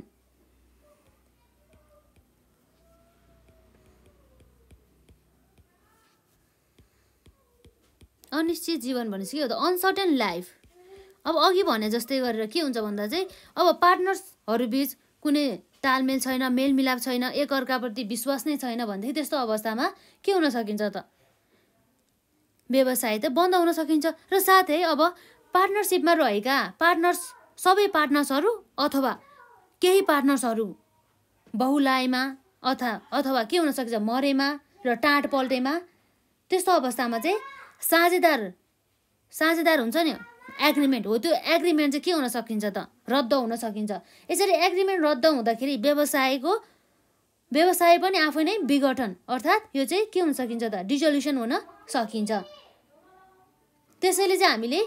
Speaker 1: अनिश्चित जीवन भनेपछि के हो त अनसर्टेन लाइफ अब अघि भने जस्तै गरेर के हुन्छ भन्दा चाहिँ अब पार्टनर्सहरूबिच कुनै तालमेल छैन मेलमिलाप छैन एकअर्काप्रति विश्वास नै छैन भनेदेखि त्यस्तो अवस्थामा के हुन सकिन्छ त व्यवसाय त बन्द हुन सकिन्छ र साथै अब पार्टनरसिपमा रहेका पार्टनर्स सबै पार्टनर्सहरू अथवा केही पार्टनर्सहरू बहुलाइमा अथवा अथवा के हुन सकिन्छ मरेमा र टाँट पल्टेमा त्यस्तो अवस्थामा चाहिँ साझेदार साझेदार हुन्छ नि एग्रिमेन्ट हो त्यो एग्रिमेन्ट चाहिँ के हुन सकिन्छ त रद्द हुन सकिन्छ यसरी एग्रिमेन्ट रद्द हुँदाखेरि व्यवसायको व्यवसाय पनि आफै नै विघटन अर्थात् यो चाहिँ के हुन सकिन्छ त डिजोल्युसन हुन सकिन्छ त्यसैले चाहिँ हामीले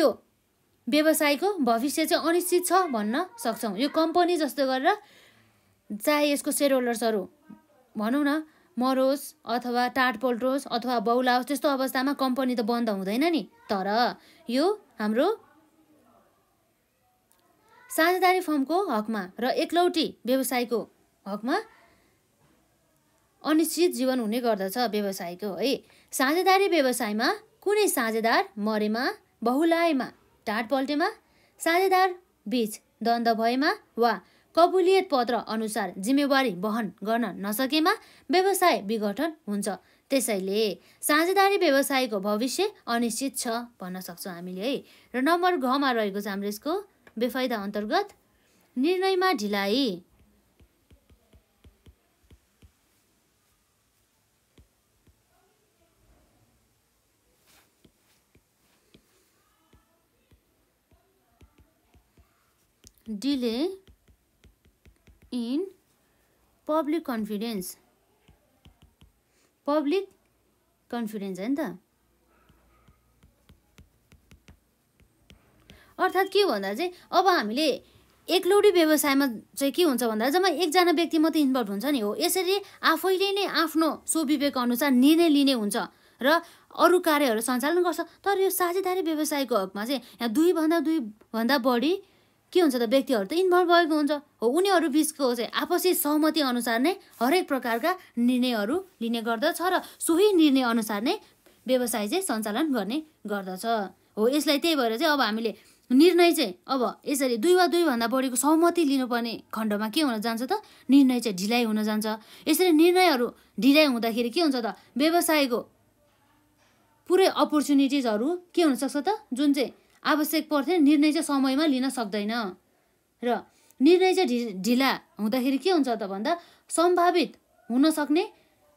Speaker 1: यो व्यवसायको भविष्य चाहिँ अनिश्चित छ भन्न सक्छौँ यो कम्पनी जस्तो गरेर चाहे यसको सेयर होल्डर्सहरू भनौँ न मरोस् अथवा टाट पल्टोस् अथवा बौलाओस् त्यस्तो अवस्थामा कम्पनी त बन्द हुँदैन नि तर यो हाम्रो साझेदारी फर्मको हकमा र एकलौटी व्यवसायको हकमा अनिश्चित जीवन हुने गर्दछ व्यवसायको है साझेदारी व्यवसायमा कुनै साझेदार मरेमा बहुलाएमा टाट पल्टेमा साझेदार बिच द्वन्द भएमा वा कबुलियत पत्र अनुसार जिम्मेवारी वहन गर्न नसकेमा व्यवसाय विघटन हुन्छ त्यसैले साझेदारी व्यवसायको भविष्य अनिश्चित छ भन्न सक्छौँ हामीले है र नम्बर घमा रहेको छ हाम्रो यसको बेफाइदा अन्तर्गत निर्णयमा ढिलाइ delay in public confidence public confidence त अर्थात् के भन्दा चाहिँ अब हामीले एक्लौटी व्यवसायमा चाहिँ के हुन्छ भन्दा जब एकजना व्यक्ति मात्रै इन्भल्भ हुन्छ नि हो यसरी आफैले नै आफ्नो स्वविवेक अनुसार निर्णय लिने हुन्छ र अरू कार्यहरू सञ्चालन गर्छ तर यो साझेदारी व्यवसायको हकमा चाहिँ यहाँ दुईभन्दा दुईभन्दा बढी के हुन्छ त व्यक्तिहरू त इन्भल्भ भएको हुन्छ हो उनीहरू बिचको चाहिँ आपसी सहमति अनुसार नै हरेक प्रकारका निर्णयहरू लिने गर्दछ र सोही निर्णय अनुसार नै व्यवसाय चाहिँ सञ्चालन गर्ने गर्दछ हो यसलाई त्यही भएर चाहिँ अब हामीले निर्णय चाहिँ अब यसरी दुई वा दुईभन्दा बढीको सहमति लिनुपर्ने खण्डमा के हुन जान्छ त निर्णय चाहिँ ढिलाइ हुन जान्छ यसरी निर्णयहरू ढिलाइ हुँदाखेरि के हुन्छ त व्यवसायको पुरै अपर्च्युनिटिजहरू के हुनसक्छ त जुन चाहिँ आवश्यक पर्थ्यो निर्णय चाहिँ समयमा लिन सक्दैन र निर्णय चाहिँ ढि ढिला हुँदाखेरि के हुन्छ त भन्दा सम्भावित हुनसक्ने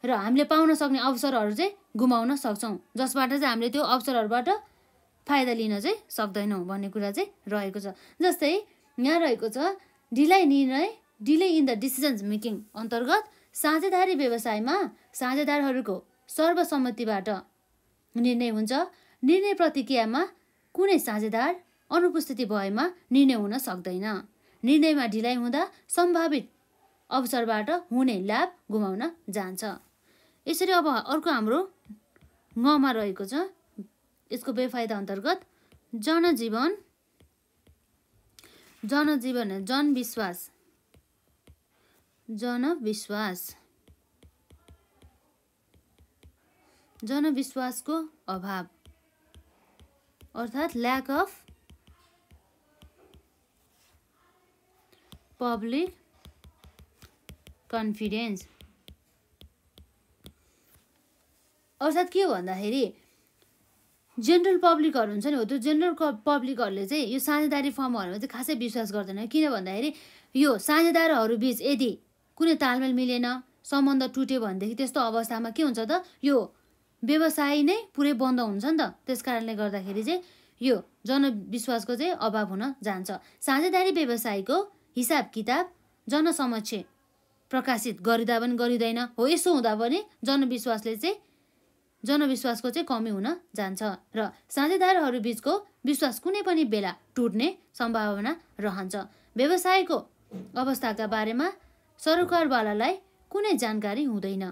Speaker 1: र हामीले पाउन सक्ने अवसरहरू चाहिँ गुमाउन सक्छौँ जसबाट चाहिँ हामीले त्यो अवसरहरूबाट फाइदा लिन चाहिँ सक्दैनौँ भन्ने कुरा चाहिँ रहेको छ जस्तै यहाँ रहेको छ ढिलाइ निर्णय delay in the decisions making अन्तर्गत साझेदारी व्यवसायमा साझेदारहरूको सर्वसम्मतिबाट निर्णय हुन्छ निर्णय प्रतिक्रियामा कुनै साझेदार अनुपस्थिति भएमा निर्णय हुन सक्दैन निर्णयमा ढिलाइ हुँदा सम्भावित अवसरबाट हुने लाभ गुमाउन जान्छ यसरी अब अर्को हाम्रो गमा रहेको छ यसको बेफाइदा अन्तर्गत जनजीवन जनजीवन जनविश्वास जनविश्वास जनविश्वासको अभाव अर्थात् ल्याक अफ पब्लिक कन्फिडेन्स अर्थात् के हो भन्दाखेरि जेनरल पब्लिकहरू हुन्छ नि हो त्यो जेनरल पब्लिकहरूले चाहिँ यो साझेदारी फर्महरूमा चाहिँ खासै विश्वास गर्दैन किन भन्दाखेरि यो साझेदारहरू बिच यदि कुनै तालमेल मिलेन सम्बन्ध टुट्यो भनेदेखि त्यस्तो अवस्थामा के हुन्छ त यो व्यवसाय नै पुरै बन्द हुन्छ नि त त्यस कारणले गर्दाखेरि चाहिँ यो जनविश्वासको चाहिँ अभाव हुन जान्छ साझेदारी व्यवसायको हिसाब किताब जनसमक्ष प्रकाशित गरिँदा पनि गरिँदैन हो यसो हुँदा पनि जनविश्वासले चाहिँ जनविश्वासको चाहिँ कमी हुन जान्छ र साझेदारहरू बिचको विश्वास कुनै पनि बेला टुट्ने सम्भावना रहन्छ व्यवसायको अवस्थाका बारेमा सरकारवालालाई कुनै जानकारी हुँदैन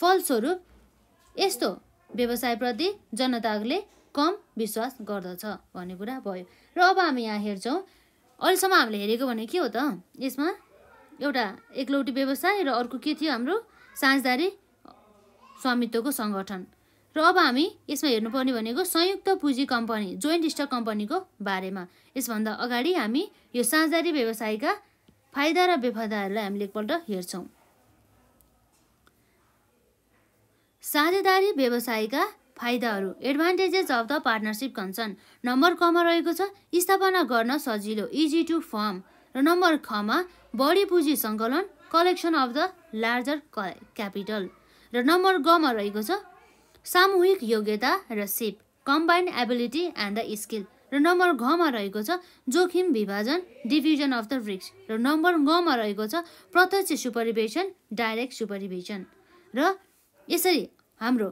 Speaker 1: फलस्वरूप यस्तो व्यवसायप्रति जनताले कम विश्वास गर्दछ भन्ने कुरा भयो र अब हामी यहाँ हेर्छौँ अहिलेसम्म हामीले हेरेको भने के हो त यसमा एउटा एकलौटी व्यवसाय र अर्को के थियो हाम्रो साझदारी स्वामित्वको सङ्गठन र अब हामी यसमा हेर्नुपर्ने भनेको संयुक्त पुँजी कम्पनी जोइन्ट स्टक कम्पनीको बारेमा यसभन्दा अगाडि हामी यो साझदारी व्यवसायका फाइदा र बेफाइदाहरूलाई हामीले एकपल्ट हेर्छौँ साझेदारी व्यवसायका फाइदाहरू advantages of the partnership concern number कमा रहेको छ स्थापना गर्न सजिलो इजी टु फर्म र नम्बर खमा बढी पुँजी सङ्कलन collection of the larger capital र नम्बर गमा रहेको छ सामूहिक योग्यता र सिप combined ability and the skill र नम्बर घमा रहेको छ जोखिम विभाजन डिभिजन अफ द रिक्स र नम्बर गमा रहेको छ प्रत्यक्ष सुपरिभेसन डाइरेक्ट सुपरिभेसन र यसरी हाम्रो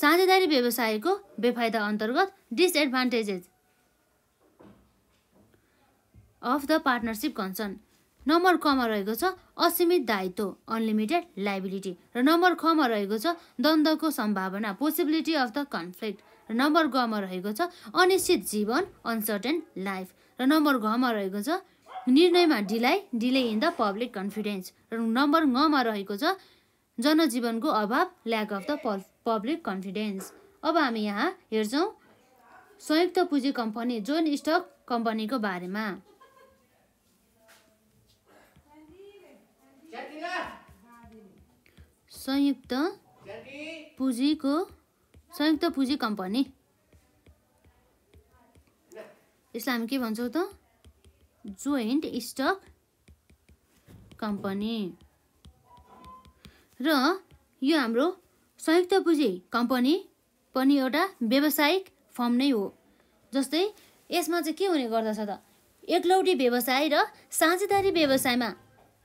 Speaker 1: साझेदारी व्यवसायको बेफाइदा अन्तर्गत disadvantages of the partnership concern number कमा रहेको छ असीमित दायित्व अनलिमिटेड लाइबिलिटी र नम्बर खमा रहेको छ द्वन्द्वको सम्भावना पोसिबिलिटी अफ द कन्फ्लिक्ट र नम्बर गमा रहेको छ अनिश्चित जीवन अनसर्टेन लाइफ र नम्बर घमा रहेको छ निर्णयमा delay delay in the public confidence र नम्बर गमा रहेको छ जनजीवनको अभाव lack of the public confidence अब हामी यहाँ हेर्छौँ संयुक्त पुँजी कम्पनी जोन स्टक कम्पनीको बारेमा संयुक्त पुँजीको संयुक्त पुँजी कम्पनी यसलाई हामी के भन्छौँ त जोइन्ट स्टक कम्पनी र यो हाम्रो संयुक्त पुँजी कम्पनी पनि एउटा व्यावसायिक फर्म नै हो जस्तै यसमा चाहिँ के हुने गर्दछ त एकलौटी व्यवसाय र साझेदारी व्यवसायमा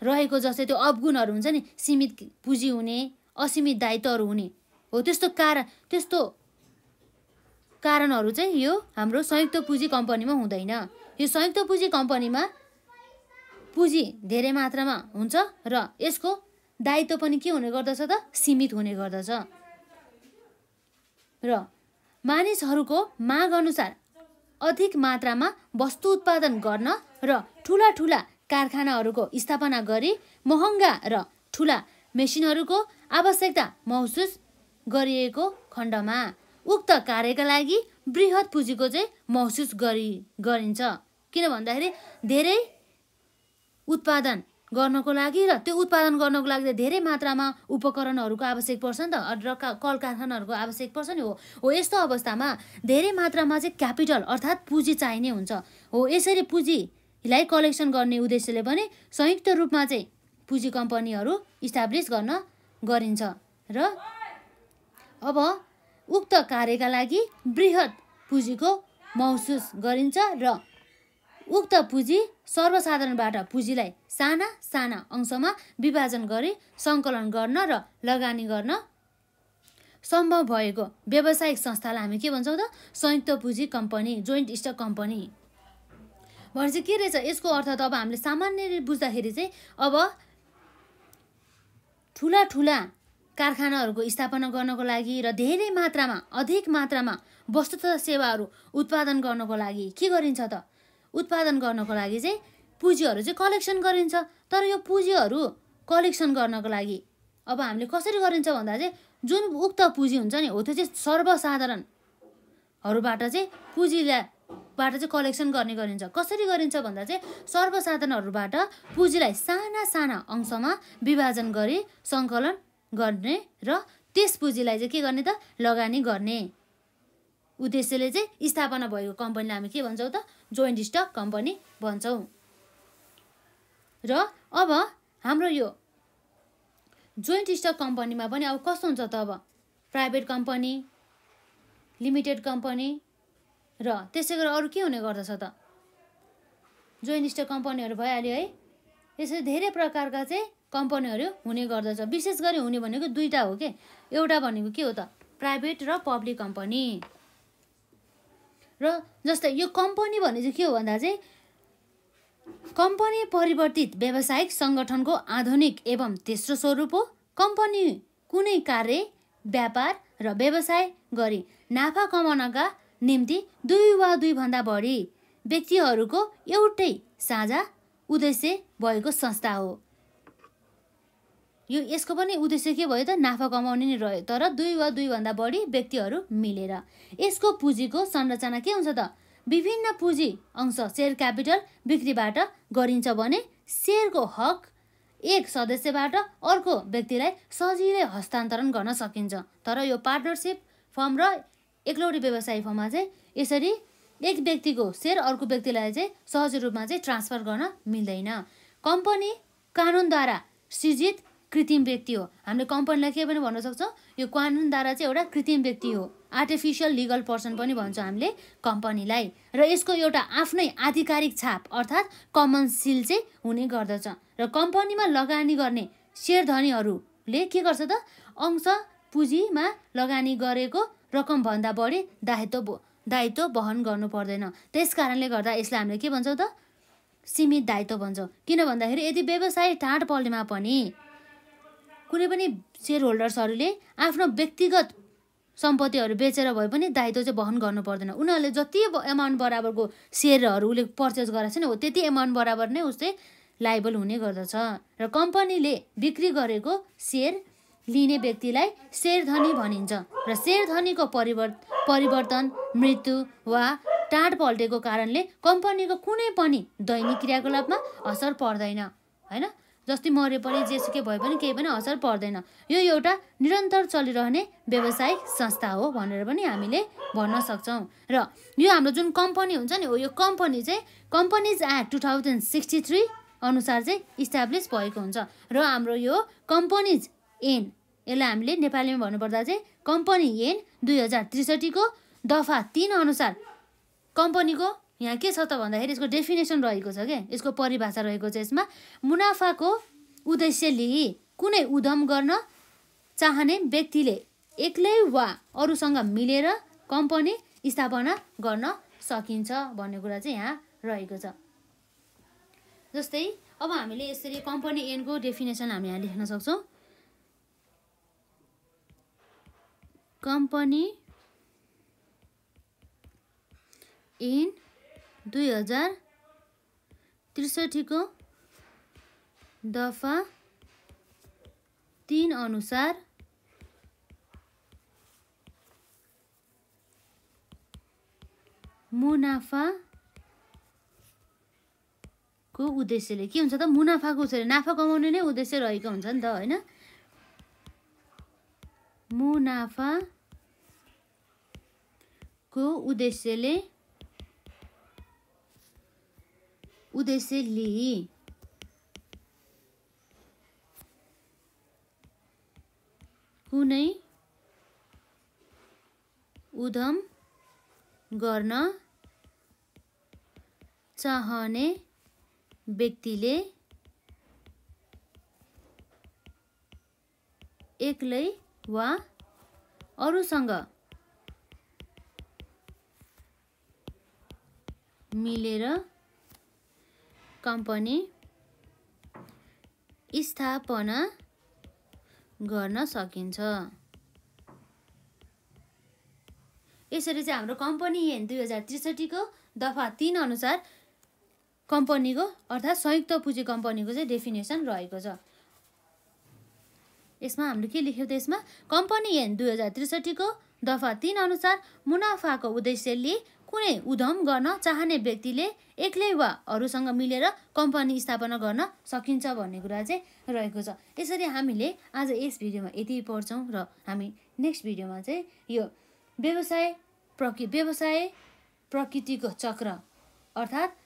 Speaker 1: रहेको जस्तै त्यो अवगुणहरू हुन्छ नि सीमित पुँजी हुने असीमित दायित्वहरू हुने हो त्यस्तो कारण त्यस्तो कारणहरू चाहिँ यो हाम्रो संयुक्त पुँजी कम्पनीमा हुँदैन यो संयुक्त पुँजी कम्पनीमा पुँजी धेरै मात्रामा हुन्छ र यसको दायित्व पनि के हुने गर्दछ त सीमित हुने गर्दछ र मानिसहरूको माग अनुसार अधिक मात्रामा वस्तु उत्पादन गर्न र ठुला ठुला कारखानाहरूको स्थापना गरी महँगा र ठुला मेसिनहरूको आवश्यकता महसुस गरिएको खण्डमा उक्त कार्यका लागि वृहत पुँजीको चाहिँ महसुस गरी गरिन्छ किन भन्दाखेरि धेरै उत्पादन गर्नको लागि र त्यो उत्पादन गर्नको लागि त धेरै मात्रामा उपकरणहरूको आवश्यक पर्छ नि त र कल कारखानाहरूको आवश्यक पर्छ नि हो हो यस्तो अवस्थामा धेरै मात्रामा चाहिँ क्यापिटल अर्थात् पुँजी चाहिने हुन्छ हो यसरी पुँजीलाई कलेक्सन गर्ने उद्देश्यले पनि संयुक्त रूपमा चाहिँ पुँजी कम्पनीहरू इस्टाब्लिस गर्न गरिन्छ र अब उक्त कार्यका लागि वृहत पुँजीको महसुस गरिन्छ र उक्त पुँजी सर्वसाधारणबाट पुँजीलाई साना साना अंशमा विभाजन गरी सङ्कलन गर्न र लगानी गर्न सम्भव भएको व्यावसायिक संस्थालाई हामी के भन्छौँ त संयुक्त पुँजी कम्पनी जोइन्ट स्टक कम्पनी भनेपछि के रहेछ यसको अर्थ त अब हामीले सामान्य बुझ्दाखेरि चाहिँ अब ठुला ठुला कारखानाहरूको स्थापना गर्नको लागि र धेरै मात्रामा अधिक मात्रामा वस्तु तथा सेवाहरू उत्पादन गर्नको लागि के गरिन्छ त उत्पादन गर्नको लागि चाहिँ पुँजीहरू चाहिँ कलेक्सन गरिन्छ तर यो पुँजीहरू कलेक्सन गर्नको लागि अब हामीले कसरी गरिन्छ भन्दा चाहिँ जुन उक्त पुँजी हुन्छ नि हो त्यो चाहिँ सर्वसाधारणहरूबाट चाहिँ पुँजीलाईबाट चाहिँ कलेक्सन गर्ने गरिन्छ कसरी गरिन्छ भन्दा चाहिँ सर्वसाधारणहरूबाट पुँजीलाई साना साना अंशमा विभाजन गरी सङ्कलन गर्ने र त्यस पुँजीलाई चाहिँ के गर्ने त लगानी गर्ने उद्देश्यले चाहिँ स्थापना भएको कम्पनीलाई हामी के भन्छौँ त जोइन्ट स्टक कम्पनी भन्छौँ र अब हाम्रो यो जोइन्ट स्टक कम्पनीमा पनि अब कस्तो हुन्छ त अब प्राइभेट कम्पनी लिमिटेड कम्पनी र त्यसै गरेर अरू के हुने गर्दछ त जोइन्ट स्टक कम्पनीहरू भइहाल्यो है यसरी धेरै प्रकारका चाहिँ कम्पनीहरू हुने गर्दछ विशेष गरी हुने भनेको दुईवटा हो के एउटा भनेको के हो त प्राइभेट र पब्लिक कम्पनी र जस्तै यो कम्पनी भने चाहिँ के हो भन्दा चाहिँ कम्पनी परिवर्तित व्यावसायिक सङ्गठनको आधुनिक एवं तेस्रो स्वरूप हो कम्पनी कुनै कार्य व्यापार र व्यवसाय गरी नाफा कमाउनका निम्ति दुई वा दुईभन्दा बढी व्यक्तिहरूको एउटै साझा उद्देश्य भएको संस्था हो यो यसको पनि उद्देश्य के भयो त नाफा कमाउने नै रह्यो तर दुई वा दुईभन्दा बढी व्यक्तिहरू मिलेर यसको पुँजीको संरचना के हुन्छ त विभिन्न पुँजी अंश सेयर क्यापिटल बिक्रीबाट गरिन्छ भने सेयरको हक एक सदस्यबाट अर्को व्यक्तिलाई सजिलै हस्तान्तरण गर्न सकिन्छ तर यो पार्टनरसिप फर्म र एकलौटी व्यवसाय फर्ममा चाहिँ यसरी एक व्यक्तिको सेयर अर्को व्यक्तिलाई चाहिँ सहज रूपमा चाहिँ ट्रान्सफर गर्न मिल्दैन कम्पनी कानुनद्वारा सृजित कृत्रिम व्यक्ति हो हामीले कम्पनीलाई के पनि भन्न सक्छौँ यो कानुनद्वारा चाहिँ एउटा कृत्रिम व्यक्ति हो आर्टिफिसियल लिगल पर्सन पनि भन्छौँ हामीले कम्पनीलाई र यसको एउटा आफ्नै आधिकारिक छाप अर्थात् कमन सिल चाहिँ हुने गर्दछ र कम्पनीमा लगानी गर्ने सेयरधनीहरूले के गर्छ त अंश पुँजीमा लगानी गरेको रकमभन्दा बढी दायित्व दायित्व वहन गर्नु पर्दैन त्यस कारणले गर्दा यसलाई हामीले के भन्छौँ त सीमित दायित्व भन्छौँ किन भन्दाखेरि यदि व्यवसाय टाढ पल्नेमा पनि कुनै पनि सेयर होल्डर्सहरूले आफ्नो व्यक्तिगत सम्पत्तिहरू बेचेर भए पनि दायित्व चाहिँ वहन गर्नु पर्दैन उनीहरूले जति एमाउन्ट बराबरको सेयरहरू उसले पर्चेस गरेको छ नि हो त्यति एमाउन्ट बराबर नै उसले लाइबल हुने गर्दछ र कम्पनीले बिक्री गरेको सेयर लिने व्यक्तिलाई धनी भनिन्छ र शेरधनीको परिवर्त परिवर्तन मृत्यु वा टाढ पल्टेको कारणले कम्पनीको कुनै पनि दैनिक क्रियाकलापमा असर पर्दैन होइन जस्तै मरे पनि जेसुकै भए पनि केही पनि असर पर्दैन यो एउटा निरन्तर चलिरहने व्यावसायिक संस्था हो भनेर पनि हामीले भन्न सक्छौँ र यो हाम्रो जुन कम्पनी हुन्छ नि हो यो कम्पनी चाहिँ companies act two thousand sixty three अनुसार चाहिँ इस्टाब्लिस भएको हुन्छ र हाम्रो यो कम्पनीज एन यसलाई हामीले नेपालीमा भन्नुपर्दा चाहिँ कम्पनी एन दुई हजार त्रिसठीको दफा तिन अनुसार कम्पनीको यहाँ के छ त भन्दाखेरि यसको डेफिनेसन रहेको छ क्या यसको परिभाषा रहेको छ यसमा मुनाफाको उद्देश्य लिई कुनै उद्यम गर्न चाहने व्यक्तिले एक्लै वा अरूसँग मिलेर कम्पनी स्थापना गर्न सकिन्छ भन्ने कुरा चाहिँ यहाँ रहेको छ जस्तै अब हामीले यसरी कम्पनी एनको डेफिनेसन हामी यहाँ लेख्न सक्छौँ कम्पनी इन दुई हजार त्रिसठीको दफा तिन अनुसार मुनाफाको उद्देश्यले के हुन्छ त मुनाफाको उद्देश्यले नाफा कमाउने नै उद्देश्य रहेको हुन्छ नि त होइन मुनाफाको उद्देश्यले उद्देश्य लिई कुनै उद्यम गर्न चाहने व्यक्तिले एक्लै वा अरूसँग मिलेर कम्पनी स्थापना गर्न सकिन्छ यसरी चाहिँ हाम्रो कम्पनी एन दुई हजार त्रिसठीको दफा तिन अनुसार कम्पनीको अर्थात् संयुक्त पुँजी कम्पनीको चाहिँ डेफिनेसन रहेको छ यसमा हामीले के लेख्यौँ त यसमा कम्पनी एन दुई हजार त्रिसठीको दफा तिन अनुसार मुनाफाको उद्देश्यले कुनै उद्यम गर्न चाहने व्यक्तिले एक्लै वा अरूसँग मिलेर कम्पनी स्थापना गर्न सकिन्छ भन्ने कुरा चाहिँ रहेको छ यसरी हामीले आज यस भिडियोमा यति पढ्छौँ र हामी नेक्स्ट भिडियोमा चाहिँ यो व्यवसाय प्रकृ व्यवसाय प्रकृतिको चक्र अर्थात्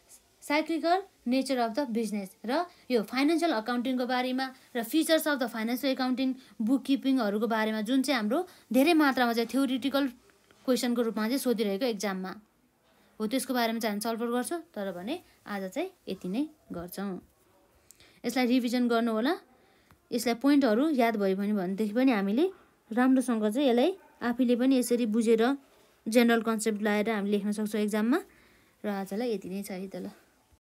Speaker 1: cyclical nature of the business र यो फाइनेन्सियल अकाउन्टिङको बारेमा र features of the financial accounting book किपिङहरूको बारेमा जुन चाहिँ हाम्रो धेरै मात्रामा चाहिँ थ्योरिटिकल क्वेसनको रूपमा चाहिँ सोधिरहेको एक्जाममा हो त्यसको बारेमा चाहिँ हामी छलफल गर्छौँ तर भने आज चाहिँ यति नै गर्छौँ यसलाई रिभिजन गर्नु होला यसलाई पोइन्टहरू याद भयो भने भनेदेखि पनि हामीले राम्रोसँग चाहिँ यसलाई आफैले पनि यसरी बुझेर जेनरल कन्सेप्ट लगाएर हामी लेख्न सक्छौँ एक्जाममा र आजलाई यति नै छ है त ल